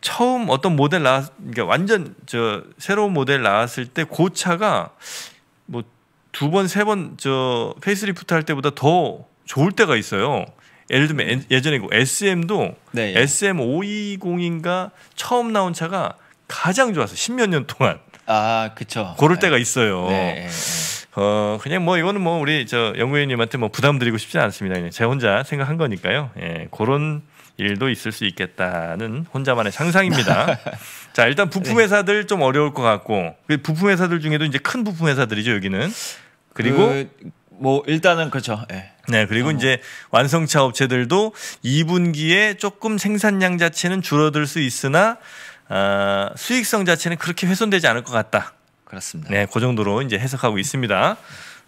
처음 어떤 모델 나왔 그러니까 완전 저 새로운 모델 나왔을 때 고차가 그 뭐두 번 세 번 저 페이스리프트 할 때보다 더 좋을 때가 있어요. 예를 들면 예전에 그 SM도 네, 예. SM 520인가 처음 나온 차가 가장 좋아서 십몇 년 동안 아 그쵸 고를 네. 때가 있어요. 네, 예, 예. 어 그냥 뭐 이거는 뭐 우리 저 영구님한테 뭐 부담 드리고 싶지 않습니다. 그냥 제 혼자 생각한 거니까요. 예, 그런 일도 있을 수 있겠다는 혼자만의 상상입니다. 자 일단 부품 네. 회사들 좀 어려울 것 같고 그 부품 회사들 중에도 이제 큰 부품 회사들이죠 여기는 그리고 그, 뭐 일단은 그렇죠. 예. 네, 그리고 어. 이제 완성차 업체들도 2분기에 조금 생산량 자체는 줄어들 수 있으나 어, 수익성 자체는 그렇게 훼손되지 않을 것 같다. 그렇습니다. 네, 그 정도로 이제 해석하고 있습니다.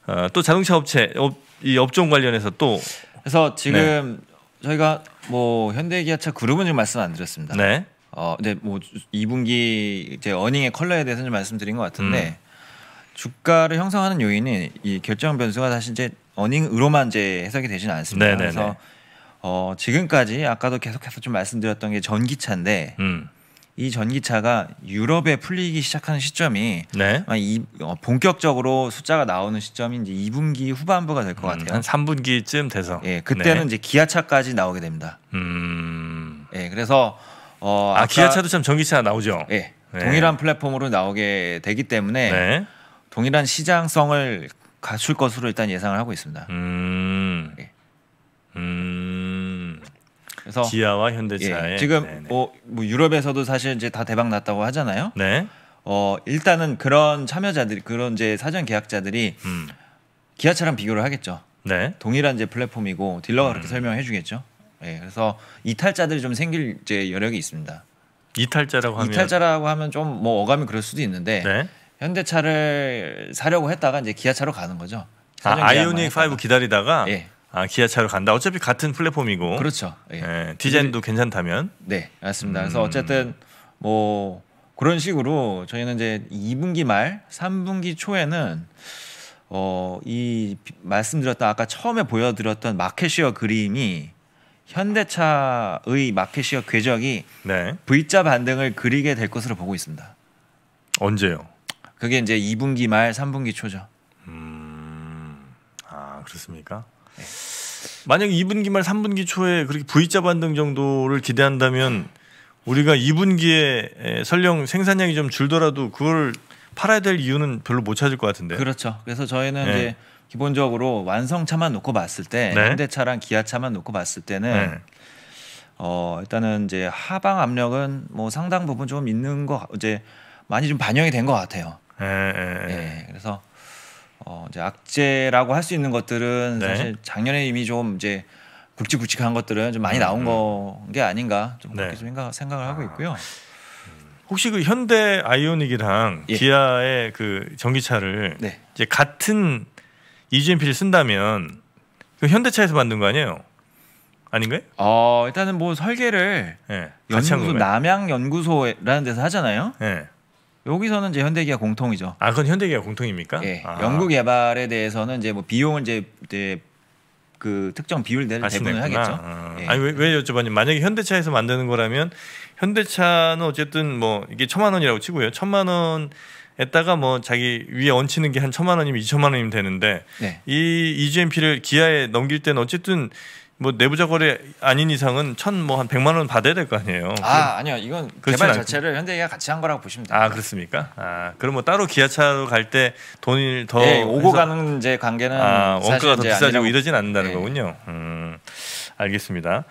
어, 또 자동차 업체 업, 이 업종 관련해서 또 그래서 지금 네. 저희가 뭐 현대기아차 그룹은 지금 말씀 안 드렸습니다. 네. 어, 네, 뭐 2분기 이제 어닝의 컬러에 대해서는 말씀드린 것 같은데 음. 주가를 형성하는 요인이 이 결정 변수가 사실 이제 어닝으로만 이제 해석이 되지는 않습니다. 네네네. 네, 그래서 어, 지금까지 아까도 계속해서 좀 말씀드렸던 게 전기차인데 음. 이 전기차가 유럽에 풀리기 시작하는 시점이 네. 아, 이, 어, 본격적으로 숫자가 나오는 시점이 이제 2분기 후반부가 될것 음, 같아요. 음, 한 3분기쯤 돼서. 예, 그때는 네. 이제 기아차까지 나오게 됩니다. 음. 예, 그래서 어, 아 아까, 기아차도 참 전기차 나오죠. 예, 네. 동일한 플랫폼으로 나오게 되기 때문에 네. 동일한 시장성을 갖출 것으로 일단 예상을 하고 있습니다. 음. 예. 음. 그래서 기아와 현대차의 예, 지금 뭐, 뭐, 유럽에서도 사실 이제 다 대박 났다고 하잖아요. 네. 어 일단은 그런 참여자들이 그런 이제 사전 계약자들이 음. 기아차랑 비교를 하겠죠. 네. 동일한 이제 플랫폼이고 딜러가 음. 그렇게 설명해 주겠죠. 예. 그래서 이탈자들이 좀 생길 이제 여력이 있습니다. 이탈자라고 하면 이탈자라고 하면 좀 뭐 어감이 그럴 수도 있는데 네. 현대차를 사려고 했다가 이제 기아차로 가는 거죠. 아, 아이오닉 5 기다리다가 예. 아, 기아차로 간다. 어차피 같은 플랫폼이고. 그렇죠. 예. 예 디자인도 괜찮다면. 네, 맞습니다. 음. 그래서 어쨌든 뭐 그런 식으로 저희는 이제 2분기 말, 3분기 초에는 어, 이 말씀드렸던 아까 처음에 보여드렸던 마켓시어 그림이 현대차의 마켓시어 궤적이 네. V자 반등을 그리게 될 것으로 보고 있습니다. 언제요? 그게 이제 2분기 말 3분기 초죠. 음. 아, 그렇습니까? 네. 만약 2분기 말 3분기 초에 그렇게 V자 반등 정도를 기대한다면 우리가 2분기에 설령 생산량이 좀 줄더라도 그걸 팔아야 될 이유는 별로 못 찾을 것 같은데. 그렇죠. 그래서 저희는 네. 이제 기본적으로 완성차만 놓고 봤을 때 네. 현대차랑 기아차만 놓고 봤을 때는 네. 어 일단은 이제 하방 압력은 뭐 상당 부분 좀 있는 거 이제 많이 좀 반영이 된 것 같아요. 예 예, 예, 예. 그래서 어 이제 악재라고 할 수 있는 것들은 네. 사실 작년에 이미 좀 이제 굵직굵직한 것들은 좀 많이 음, 나온 음. 게 아닌가 좀 네. 그렇게 네. 좀 생각, 생각을 하고 있고요. 혹시 그 현대 아이오닉이랑 예. 기아의 그 전기차를 네. 이제 같은 EGMP를 쓴다면 그 현대차에서 만든 거 아니에요? 아닌가요? 어 일단은 뭐 설계를 네. 연구소 남양 연구소라는 데서 하잖아요. 네. 여기서는 이제 현대기아 공통이죠. 아, 그건 현대기아 공통입니까? 예. 아. 연구 개발에 대해서는 이제 뭐비용을 이제, 이제 그 특정 비율대로 배분을 아, 하겠죠. 아. 예. 아니 왜, 왜 여쭤봤냐? 만약에 현대차에서 만드는 거라면 현대차는 어쨌든 뭐 이게 천만 원이라고 치고요. 천만 원 에다가 뭐 자기 위에 얹히는 게 한 천만 원이면 이천만 원이면 되는데 네. 이 EGMP를 기아에 넘길 때는 어쨌든 뭐 내부자 거래 아닌 이상은 천 뭐 한 백만 원 받아야 될 거 아니에요. 아 아니요 이건 개발 자체를 현대기가 같이 한 거라고 보시면 아, 됩니아 그렇습니까? 아 그럼 뭐 따로 기아차로 갈 때 돈을 더 예, 오고 해서... 가는 이제 관계는 아, 원가가 더 비싸지고 아니라고... 이러진 않는다는 예. 거군요. 음 알겠습니다.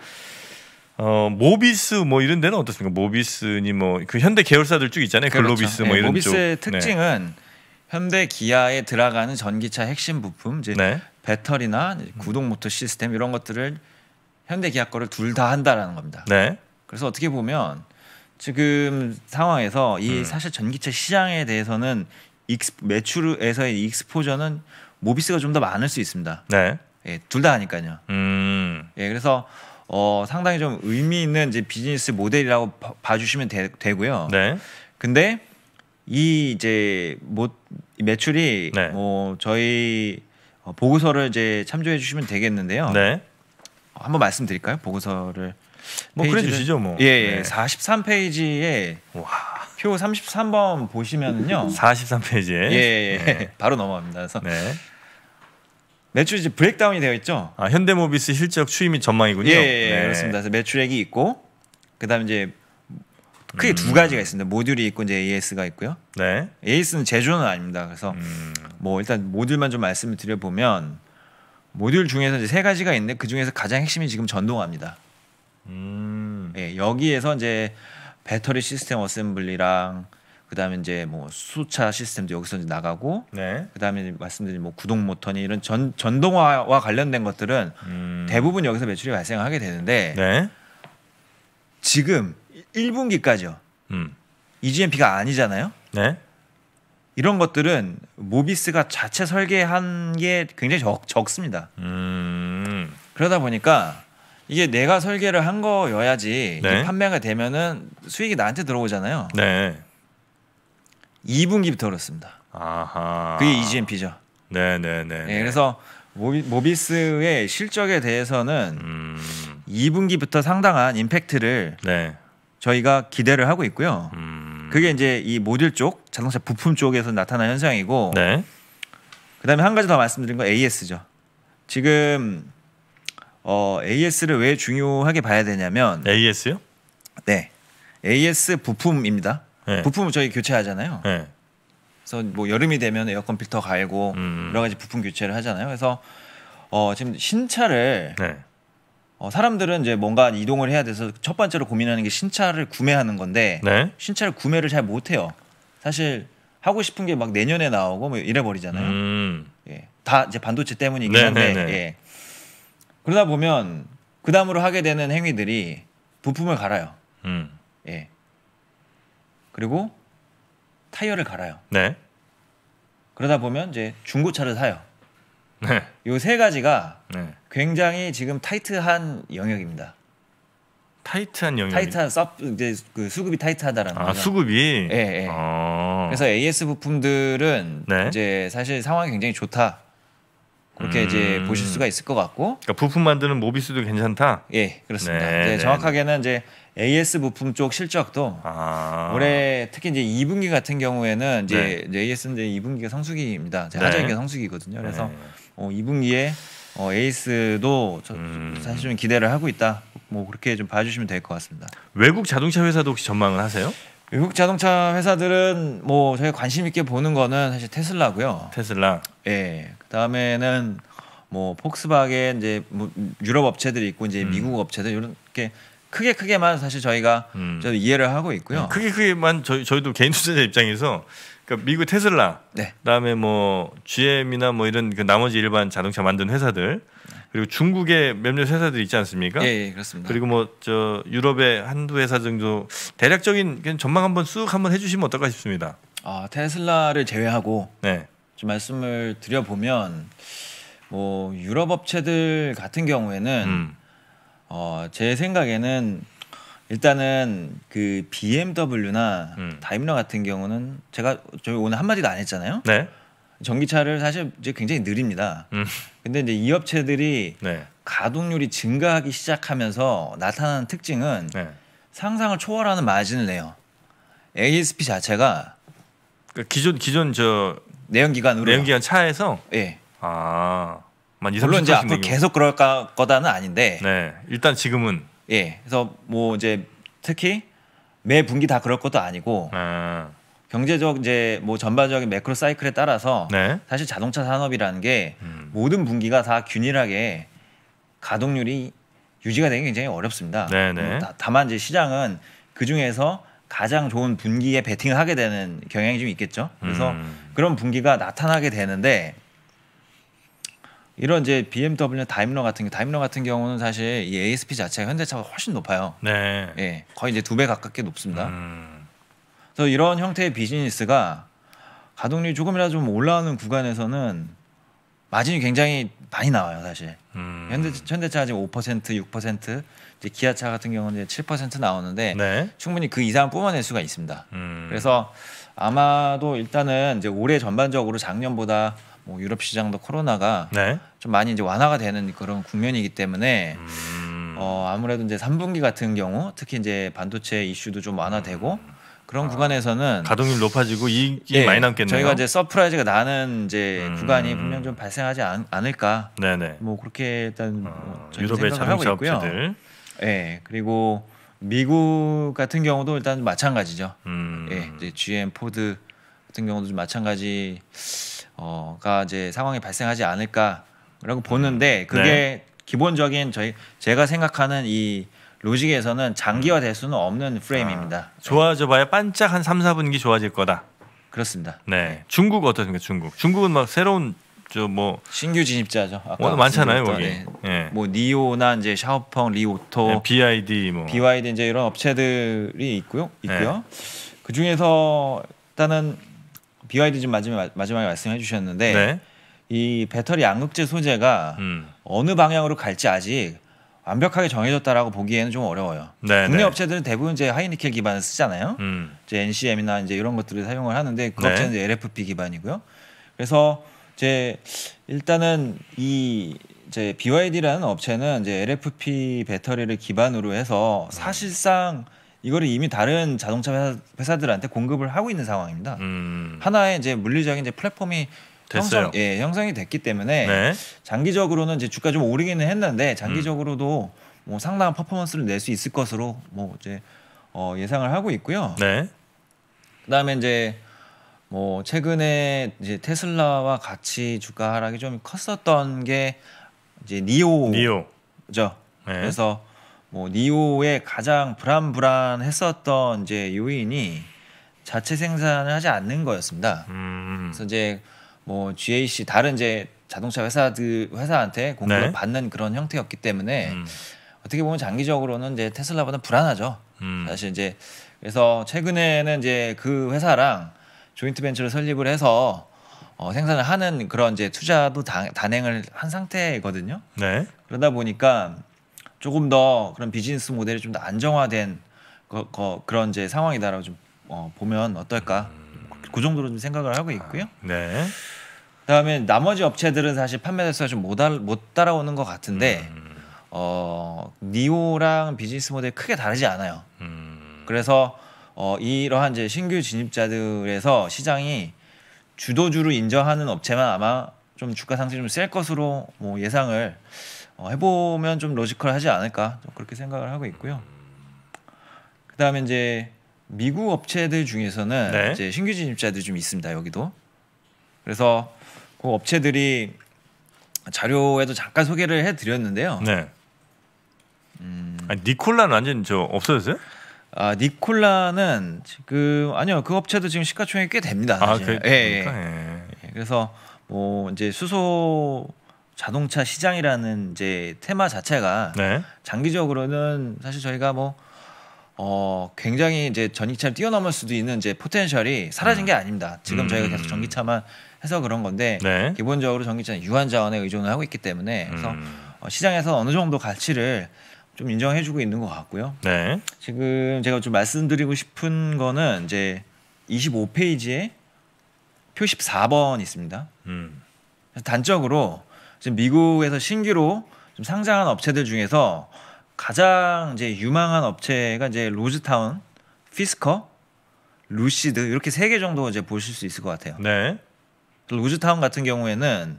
어 모비스 뭐 이런 데는 어떻습니까? 모비스니 뭐 그 현대 계열사들 쭉 있잖아요. 그렇죠. 글로비스 뭐 예, 이런 모비스의 쪽. 모비스의 네. 특징은 네. 현대 기아에 들어가는 전기차 핵심 부품 이제 네. 배터리나 음. 구동 모터 시스템 이런 것들을 현대 기아 거를 둘 다 한다라는 겁니다. 네. 그래서 어떻게 보면 지금 상황에서 이 음. 사실 전기차 시장에 대해서는 익스, 매출에서의 익스포저는 모비스가 좀 더 많을 수 있습니다. 네. 예, 둘다 하니까요. 음. 예, 그래서 어, 상당히 좀 의미 있는 이제 비즈니스 모델이라고 봐, 주시면 되, 고요 네. 근데 이 이제 뭐 매출이 네. 뭐 저희 어, 보고서를 이제 참조해 주시면 되겠는데요. 네. 한번 말씀드릴까요? 보고서를 뭐 그래 주시죠 뭐. 예, 예. 네. 43페이지에 와. 표 33번 보시면은요. 43페이지에. 예, 예. 네. 바로 넘어갑니다. 그래서 네. 매출 이제 브레이크다운이 되어 있죠. 아, 현대모비스 실적 추이 및 전망이군요. 예, 예, 예. 네. 그렇습니다. 그래서 매출액이 있고 그다음 이제 크게 음. 두 가지가 있습니다. 모듈이 있고 이제 AS가 있고요. 네. AS는 제조는 아닙니다. 그래서 음. 뭐 일단 모듈만 좀 말씀을 드려보면 모듈 중에서 이제 세 가지가 있는데 그 중에서 가장 핵심이 지금 전동화입니다. 음. 예, 여기에서 이제 배터리 시스템 어셈블리랑 그다음에 이제 뭐 수차 시스템도 여기서 이제 나가고 네. 그다음에 말씀드린 뭐 구동 모터니 이런 전 전동화와 관련된 것들은 음. 대부분 여기서 매출이 발생하게 되는데 네. 지금 1분기까지요. 음. EGMP가 아니잖아요. 네. 이런 것들은 모비스가 자체 설계한 게 굉장히 적, 습니다 음. 그러다 보니까 이게 내가 설계를 한 거여야지 네. 판매가 되면은 수익이 나한테 들어오잖아요. 네. 2분기부터 그렇습니다. 아하. 그게 EGMP죠. 네네네. 네, 네. 예, 그래서 모비, 스의 실적에 대해서는 음. 2분기부터 상당한 임팩트를 네. 저희가 기대를 하고 있고요. 음. 그게 이제 이 모듈 쪽 자동차 부품 쪽에서 나타난 현상이고 네. 그다음에 한 가지 더 말씀드린 건 AS죠. 지금 어, AS를 왜 중요하게 봐야 되냐면 AS요? 네. AS 부품입니다. 네. 부품을 저희 교체하잖아요. 네. 그래서 뭐 여름이 되면 에어컨 필터 갈고 음. 여러 가지 부품 교체를 하잖아요. 그래서 어, 지금 신차를 네. 어, 사람들은 이제 뭔가 이동을 해야 돼서 첫 번째로 고민하는 게 신차를 구매하는 건데 네. 신차를 구매를 잘 못해요. 사실 하고 싶은 게 막 내년에 나오고 뭐 이래 버리잖아요. 음. 예. 다 이제 반도체 때문이긴 네, 한데 네, 네. 예. 그러다 보면 그 다음으로 하게 되는 행위들이 부품을 갈아요. 음. 예. 그리고 타이어를 갈아요. 네. 그러다 보면 이제 중고차를 사요. 네. 요 세 가지가 네. 굉장히 지금 타이트한 영역입니다. 타이트한 영역. 타이트한 서 이제 그 수급이 타이트하다라는 아, 거죠. 수급이. 예. 예. 아... 그래서 AS 부품들은 네? 이제 사실 상황이 굉장히 좋다. 그렇게 음... 이제 보실 수가 있을 것 같고. 그러니까 부품 만드는 모비스도 괜찮다. 예, 그렇습니다. 네, 이제 네. 정확하게는 이제 AS 부품 쪽 실적도 아... 올해 특히 이제 2분기 같은 경우에는 이제, 네. 이제 AS는 이제 2분기가 성수기입니다. 제 네. 하자기가 성수기거든요. 그래서 네. 어, 2분기에 어, 에이스도 저, 음. 사실 좀 기대를 하고 있다. 뭐 그렇게 좀 봐주시면 될 것 같습니다. 외국 자동차 회사도 혹시 전망을 하세요? 외국 자동차 회사들은 뭐 저희 관심 있게 보는 거는 사실 테슬라고요. 테슬라. 예. 그다음에는 뭐 폭스바겐 이제 뭐 유럽 업체들이 있고 이제 음. 미국 업체들 이렇게 크게 크게만 사실 저희가 음. 이해를 하고 있고요. 크게 크게만 저희, 저희도 개인 투자자 입장에서 그러니까 미국 테슬라, 네. 그다음에 뭐 GM이나 뭐 이런 그 나머지 일반 자동차 만든 회사들, 그리고 중국의 몇몇 회사들 있지 않습니까? 예, 예 그렇습니다. 그리고 뭐 저 유럽의 한두 회사 정도 대략적인 전망 한번 쑥 한번 해주시면 어떨까 싶습니다. 아 테슬라를 제외하고 네. 좀 말씀을 드려보면 뭐 유럽 업체들 같은 경우에는 음. 어제 생각에는 일단은 그 BMW나 음. 다임러 같은 경우는 제가 저희 오늘 한 마디도 안 했잖아요. 네. 전기차를 사실 이제 굉장히 느립니다. 음. 근데 이제 이 업체들이 네. 가동률이 증가하기 시작하면서 나타나는 특징은 네. 상상을 초월하는 마진을 내요. ASP 자체가 그러니까 기존 기존 저 내연기관으로 내연기관 차에서 예. 아. 물론 이제 앞으로 계속 그럴 거다는 아닌데 네. 일단 지금은 예. 그래서 뭐 이제 특히 매 분기 다 그럴 것도 아니고 아. 경제적 이제 뭐 전반적인 매크로 사이클에 따라서 네. 사실 자동차 산업이라는 게 음. 모든 분기가 다 균일하게 가동률이 유지가 되기 굉장히 어렵습니다. 네네. 네. 음, 다, 만 이제 시장은 그 중에서 가장 좋은 분기에 베팅을 하게 되는 경향이 좀 있겠죠. 그래서 음. 그런 분기가 나타나게 되는데 이런 이제 BMW나 다임러 같은 게 다임러 같은 경우는 사실 이 ASP 자체가 현대차가 훨씬 높아요. 네. 예, 거의 이제 두 배 가깝게 높습니다. 음. 그래서 이런 형태의 비즈니스가 가동률이 조금이라도 좀 올라오는 구간에서는 마진이 굉장히 많이 나와요, 사실. 음. 현대 현대차 아직 5% 6% 이제 기아차 같은 경우는 이제 7% 나오는데 네. 충분히 그 이상 뿜어낼 수가 있습니다. 음. 그래서 아마도 일단은 이제 올해 전반적으로 작년보다 뭐 유럽 시장도 코로나가 네. 좀 많이 이제 완화가 되는 그런 국면이기 때문에 음. 어, 아무래도 이제 3분기 같은 경우 특히 이제 반도체 이슈도 좀 완화되고 음. 그런 아, 구간에서는 가동률 높아지고 이익이 네, 많이 남겠네요. 저희가 이제 서프라이즈가 나는 이제 음. 구간이 분명 좀 발생하지 않, 을까 네네. 뭐 그렇게 일단 어, 뭐 유럽의 자동차 업체들. 예. 그리고 미국 같은 경우도 일단 마찬가지죠. 음. 예. 이제 GM, 포드 같은 경우도 좀 마찬가지 어가 이제 상황이 발생하지 않을까라고 보는데 음. 그게 네. 기본적인 저희 제가 생각하는 이 로직에서는 장기화 될 수는 없는 프레임입니다. 아, 좋아져 봐야 반짝 한 3, 4분기 좋아질 거다. 그렇습니다 네. 네. 중국 어떻습니까? 중국. 중국은 막 새로운 저뭐 신규 진입자죠. 아까 많잖아요, 거기. 네. 네. 뭐 니오나 이제 샤오펑, 리오토, 네, BID 뭐 BYD 이제 이런 업체들이 있고요. 있고요. 네. 그 중에서 일단은 BYD 좀 마지막, 마지막에 말씀해 주셨는데 네. 이 배터리 양극재 소재가 음. 어느 방향으로 갈지 아직 완벽하게 정해졌다라고 보기에는 좀 어려워요. 네, 네. 국내 네. 업체들은 대부분 이제 하이니켈 기반을 쓰잖아요. 음. 이제 NCM이나 이제 이런 것들을 사용을 하는데 그 네. 업체는 이제 LFP 기반이고요. 그래서 이제 일단은 이 이제 BYD라는 업체는 이제 LFP 배터리를 기반으로 해서 음. 사실상 이거를 이미 다른 자동차 회사, 들한테 공급을 하고 있는 상황입니다. 음. 하나의 이제 물리적인 이제 플랫폼이 됐어요. 형성, 예, 형성이 됐기 때문에 네. 장기적으로는 이제 주가 좀 오르기는 했는데 장기적으로도 음. 뭐 상당한 퍼포먼스를 낼 수 있을 것으로 뭐 이제 어, 예상을 하고 있고요. 네. 그다음에 이제 뭐 최근에 이제 테슬라와 같이 주가 하락이 좀 컸었던 게 이제 니오 니오죠. 네. 그래서 뭐 니오의 가장 불안불안했었던 이제 요인이 자체 생산을 하지 않는 거였습니다. 음. 그래서 이제 뭐 GAC 다른 이제 자동차 회사들 회사한테 공급을 네. 받는 그런 형태였기 때문에 음. 어떻게 보면 장기적으로는 이제 테슬라보다 불안하죠. 음. 사실 이제 그래서 최근에는 이제 그 회사랑 조인트 벤처를 설립을 해서 어, 생산을 하는 그런 이제 투자도 다, 단행을 한 상태거든요. 네. 그러다 보니까 조금 더 그런 비즈니스 모델이 좀 더 안정화된 거, 거, 그런 이제 상황이다라고 좀 어, 보면 어떨까 그, 그 정도로 좀 생각을 하고 있고요. 아, 네. 그다음에 나머지 업체들은 사실 판매 대수가 좀못 따라오는 것 같은데 음. 어, 니오랑 비즈니스 모델 크게 다르지 않아요. 음. 그래서 어, 이러한 이제 신규 진입자들에서 시장이 주도주로 인정하는 업체만 아마 좀 주가 상승이 좀 셀 것으로 뭐 예상을 어, 해보면 좀 로지컬하지 않을까 그렇게 생각을 하고 있고요. 그다음에 이제 미국 업체들 중에서는 네. 이제 신규 진입자들이 좀 있습니다 여기도. 그래서 그 업체들이 자료에도 잠깐 소개를 해드렸는데요. 네. 음... 아니, 니콜라는 완전 저 없어졌어요? 아 니콜라는 지금 아니요 그 업체도 지금 시가총액꽤 됩니다. 아, 사실. 아 그, 예, 예. 그러니까, 예. 예. 그래서 뭐 이제 수소 자동차 시장이라는 이제 테마 자체가 네. 장기적으로는 사실 저희가 뭐 어, 굉장히 이제 전기차를 뛰어넘을 수도 있는 이제 포텐셜이 사라진 음. 게 아닙니다. 지금 음. 저희가 계속 음. 전기차만 해서 그런 건데 네. 기본적으로 전기차는 유한 자원에 의존을 하고 있기 때문에 그래서 음. 어, 시장에서 어느 정도 가치를 좀 인정해주고 있는 것 같고요. 네. 지금 제가 좀 말씀드리고 싶은 거는 이제 25페이지에 표 14번 있습니다. 음. 단적으로 지금 미국에서 신규로 좀 상장한 업체들 중에서 가장 이제 유망한 업체가 이제 로즈타운, 피스커, 루시드 이렇게 세 개 정도 이제 보실 수 있을 것 같아요. 네. 로즈타운 같은 경우에는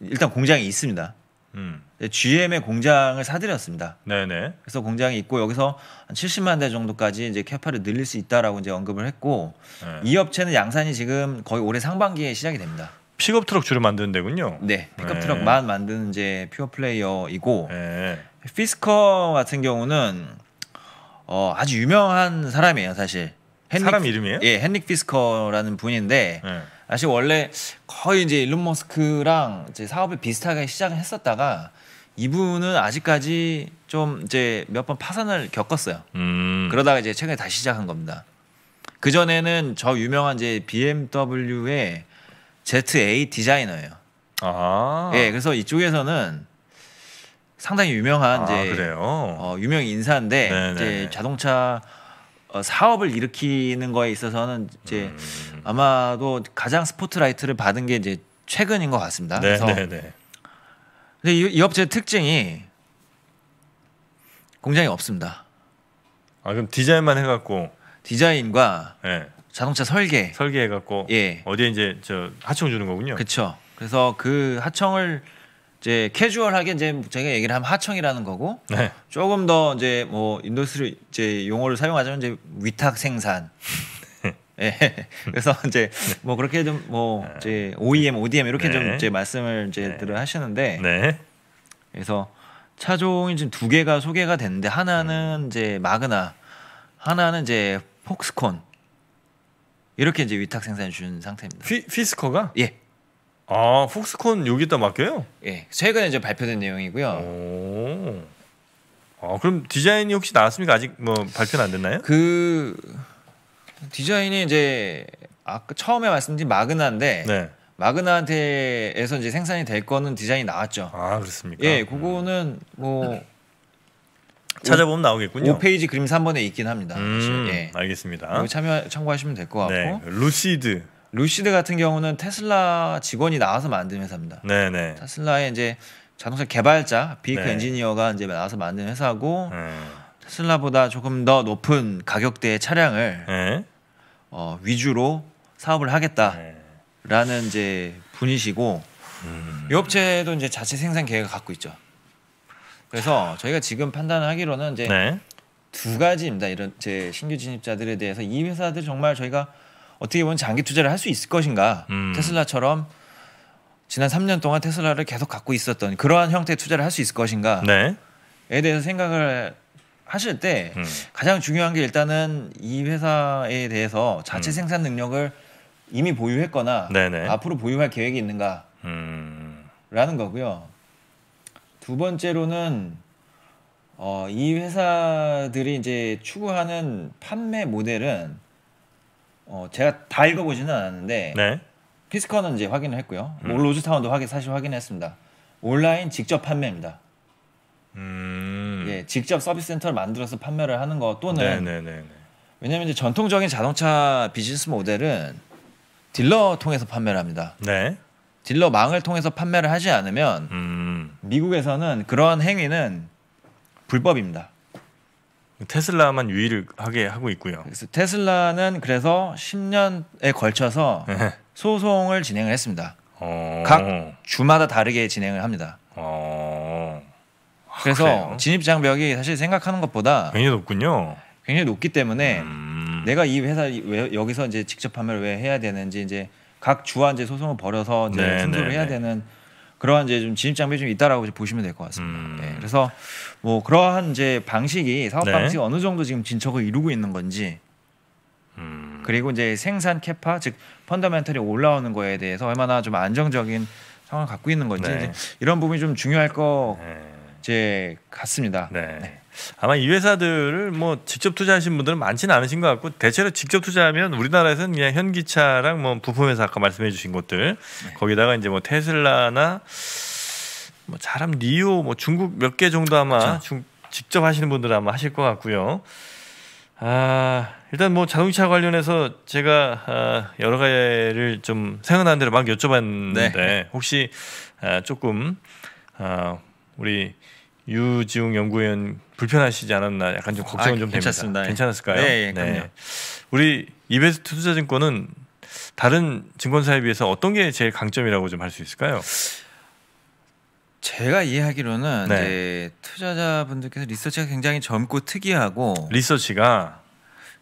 일단 공장이 있습니다. 음. 네, GM의 공장을 사들였습니다. 네네. 그래서 공장이 있고 여기서 한 70만 대 정도까지 이제 캐파를 늘릴 수 있다라고 이제 언급을 했고 네. 이 업체는 양산이 지금 거의 올해 상반기에 시작이 됩니다. 픽업 트럭 주로 만드는 데군요. 네, 픽업 트럭만 네. 만드는 이제 퓨어 플레이어이고 네. 피스커 같은 경우는 어, 아주 유명한 사람이에요, 사실. 헨릭, 사람 이름이에요? 예, 헨릭 피스커라는 분인데 네. 사실 원래 거의 이제 일론 머스크랑 이제 사업을 비슷하게 시작 했었다가 이분은 아직까지 좀 이제 몇 번 파산을 겪었어요. 음. 그러다가 이제 최근에 다시 시작한 겁니다. 그 전에는 저 유명한 이제 BMW의 ZA 디자이너예요. 아. 예, 그래서 이쪽에서는 상당히 유명한 아, 이제 그래요? 어, 유명 인사인데 네네. 네, 이제 네. 자동차 어, 사업을 일으키는 거에 있어서는 이제 음. 아마도 가장 스포트라이트를 받은 게 이제 최근인 것 같습니다. 네, 그래서 네, 네. 이, 이 업체의 특징이 공장이 없습니다. 아 그럼 디자인만 해갖고 디자인과 네. 자동차 설계 설계해 갖고 예. 어디에 이제 저 하청 주는 거군요. 그렇죠. 그래서 그 하청을 이제 캐주얼하게 이제 제가 얘기를 하면 하청이라는 거고 네. 조금 더 이제 뭐 인더스트리 이제 용어를 사용하자면 이제 위탁 생산 예. 그래서 이제 뭐 그렇게 좀 뭐 이제 OEM, ODM 이렇게 네. 좀 이제 말씀을 이제 네. 들어 하시는데 네. 그래서 차종이 지금 두 개가 소개가 됐는데 하나는 음. 이제 마그나, 하나는 이제 폭스콘. 이렇게 이제 위탁 생산해 주는 상태입니다. 피, 피스커가? 예. 아, 폭스콘 여기다 맡겨요? 예. 최근에 이제 발표된 내용이고요. 오. 아, 그럼 디자인이 혹시 나왔습니까? 아직 뭐 발표는 안 됐나요? 그 디자인이 이제 아까 그 처음에 말씀드린 마그나인데 네. 마그나한테에서 이제 생산이 될 거는 디자인이 나왔죠. 아, 그렇습니까? 예, 그거는 뭐 찾아보면 나오겠군요. 5페이지 그림사 번에 있긴 합니다. 음, 예. 알겠습니다. 참여 참고하시면 될것 네, 같고. 네, 루시드. 루시드 같은 경우는 테슬라 직원이 나와서 만든 회사입니다. 네네. 네. 테슬라의 이제 자동차 개발자 비크 네. 엔지니어가 이제 나와서 만든 회사고 음. 테슬라보다 조금 더 높은 가격대의 차량을 네. 어, 위주로 사업을 네. 하겠다라는 네. 이제 분이시고 음. 이 업체도 이제 자체 생산 계획을 갖고 있죠. 그래서 저희가 지금 판단 하기로는 이제 네. 두 가지입니다. 이런 제 신규 진입자들에 대해서 이 회사들 정말 저희가 어떻게 보면 장기 투자를 할 수 있을 것인가? 음. 테슬라처럼 지난 3년 동안 테슬라를 계속 갖고 있었던 그러한 형태의 투자를 할 수 있을 것인가에 네. 대해서 생각을 하실 때 음. 가장 중요한 게 일단은 이 회사에 대해서 자체 음. 생산 능력을 이미 보유했거나 네네. 네. 앞으로 보유할 계획이 있는가라는 음. 거고요. 두 번째로는 어, 이 회사들이 이제 추구하는 판매 모델은 어, 제가 다 읽어보지는 않았는데 네. 피스커는 이제 확인을 했고요. 음. 뭐 로즈타운도 확인 사실 확인했습니다. 온라인 직접 판매입니다. 음. 예, 직접 서비스 센터를 만들어서 판매를 하는 거 또는 네네네. 네, 왜냐하면 이제 전통적인 자동차 비즈니스 모델은 딜러 통해서 판매를 합니다. 네. 딜러 망을 통해서 판매를 하지 않으면 음. 미국에서는 그러한 행위는 불법입니다. 테슬라만 유일하게 하고 있고요. 그래서 테슬라는 그래서 10년에 걸쳐서 네. 소송을 진행을 했습니다. 어... 각 주마다 다르게 진행을 합니다. 어... 아, 그래서 그래요? 진입 장벽이 사실 생각하는 것보다 굉장히 높군요. 굉장히 높기 때문에 음... 내가 이 회사 여기서 이제 직접 판매를 왜 해야 되는지 이제 각 주와 이제 소송을 벌여서 이제 네, 승소를 네, 해야 네. 되는 그러한 이제 좀 진입 장벽이 좀 있다라고 보시면 될 것 같습니다. 음. 네, 그래서 뭐 그러한 이제 방식이 사업 네. 방식이 어느 정도 지금 진척을 이루고 있는 건지 음. 그리고 이제 생산 캐파 즉 펀더멘털이 올라오는 거에 대해서 얼마나 좀 안정적인 상황을 갖고 있는 건지 네. 이런 부분이 좀 중요할 거 네. 이제 같습니다. 네. 아마 이 회사들을 뭐 직접 투자하신 분들은 많지는 않으신 것 같고 대체로 직접 투자하면 우리나라에서는 그냥 현기차랑 뭐 부품 회사 아까 말씀해 주신 것들 네. 거기다가 이제 뭐 테슬라나 뭐 잘함 니오 뭐 중국 몇 개 정도 아마 중, 직접 하시는 분들 아마 하실 것 같고요. 아, 일단 뭐 자동차 관련해서 제가 아, 여러 가지를 좀 생각나는 대로 막 여쭤봤는데 네. 혹시 아, 조금 아, 우리 유지웅 연구위원 불편하시지 않았나 약간 좀 걱정은 아, 좀 괜찮습니다. 됩니다. 괜찮았을까요? 네, 예, 네. 우리 이베스트 투자증권은 다른 증권사에 비해서 어떤 게 제일 강점이라고 좀 할 수 있을까요? 제가 이해하기로는 네. 이제 투자자분들께서 리서치가 굉장히 젊고 특이하고 리서치가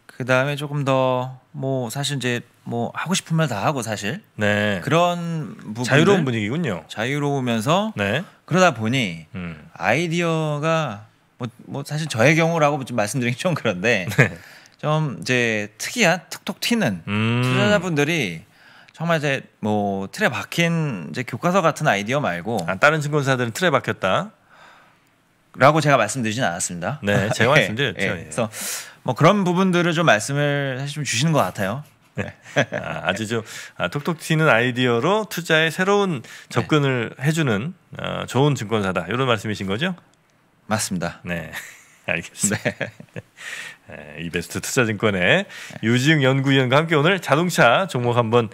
그 다음에 조금 더 뭐 사실 이제 뭐 하고 싶은 말 다 하고 사실 네. 그런 부분 자유로운 분위기군요. 자유로우면서 네. 그러다 보니 음. 아이디어가 뭐, 뭐 사실 저의 경우라고 좀 말씀드리기 좀 그런데 네. 좀 이제 특이한 톡톡 튀는 음. 투자자분들이 정말 이제 뭐 틀에 박힌 이제 교과서 같은 아이디어 말고 아, 다른 증권사들은 틀에 박혔다. 라고 제가 말씀드리진 않았습니다. 네, 제가 예, 말씀드렸죠. 예. 예. 그래서 뭐 그런 부분들을 좀 말씀을 사실 좀 주시는 것 같아요. 네. 아, 주좀 아, 톡톡 튀는 아이디어로 투자에 새로운 접근을 네. 해주는 어, 좋은 증권사다 이런 말씀이신 거죠? 맞습니다. 네. 알겠습니다. 네. 네 이베스트 투자증권의 유지웅 연구위원과 함께 오늘 자동차 종목 한번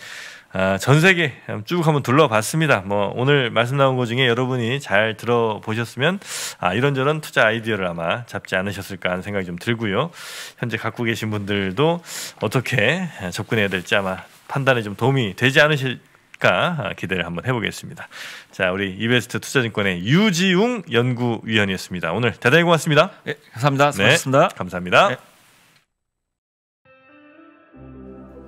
아, 전 세계 쭉 한번 둘러봤습니다. 뭐 오늘 말씀 나온 것 중에 여러분이 잘 들어보셨으면 아, 이런저런 투자 아이디어를 아마 잡지 않으셨을까 하는 생각이 좀 들고요. 현재 갖고 계신 분들도 어떻게 접근해야 될지 아마 판단에 좀 도움이 되지 않으실까 기대를 한번 해보겠습니다. 자, 우리 이베스트 투자증권의 유지웅 연구위원이었습니다. 오늘 대단히 고맙습니다. 네, 감사합니다. 네, 수고하셨습니다. 네, 감사합니다. 네.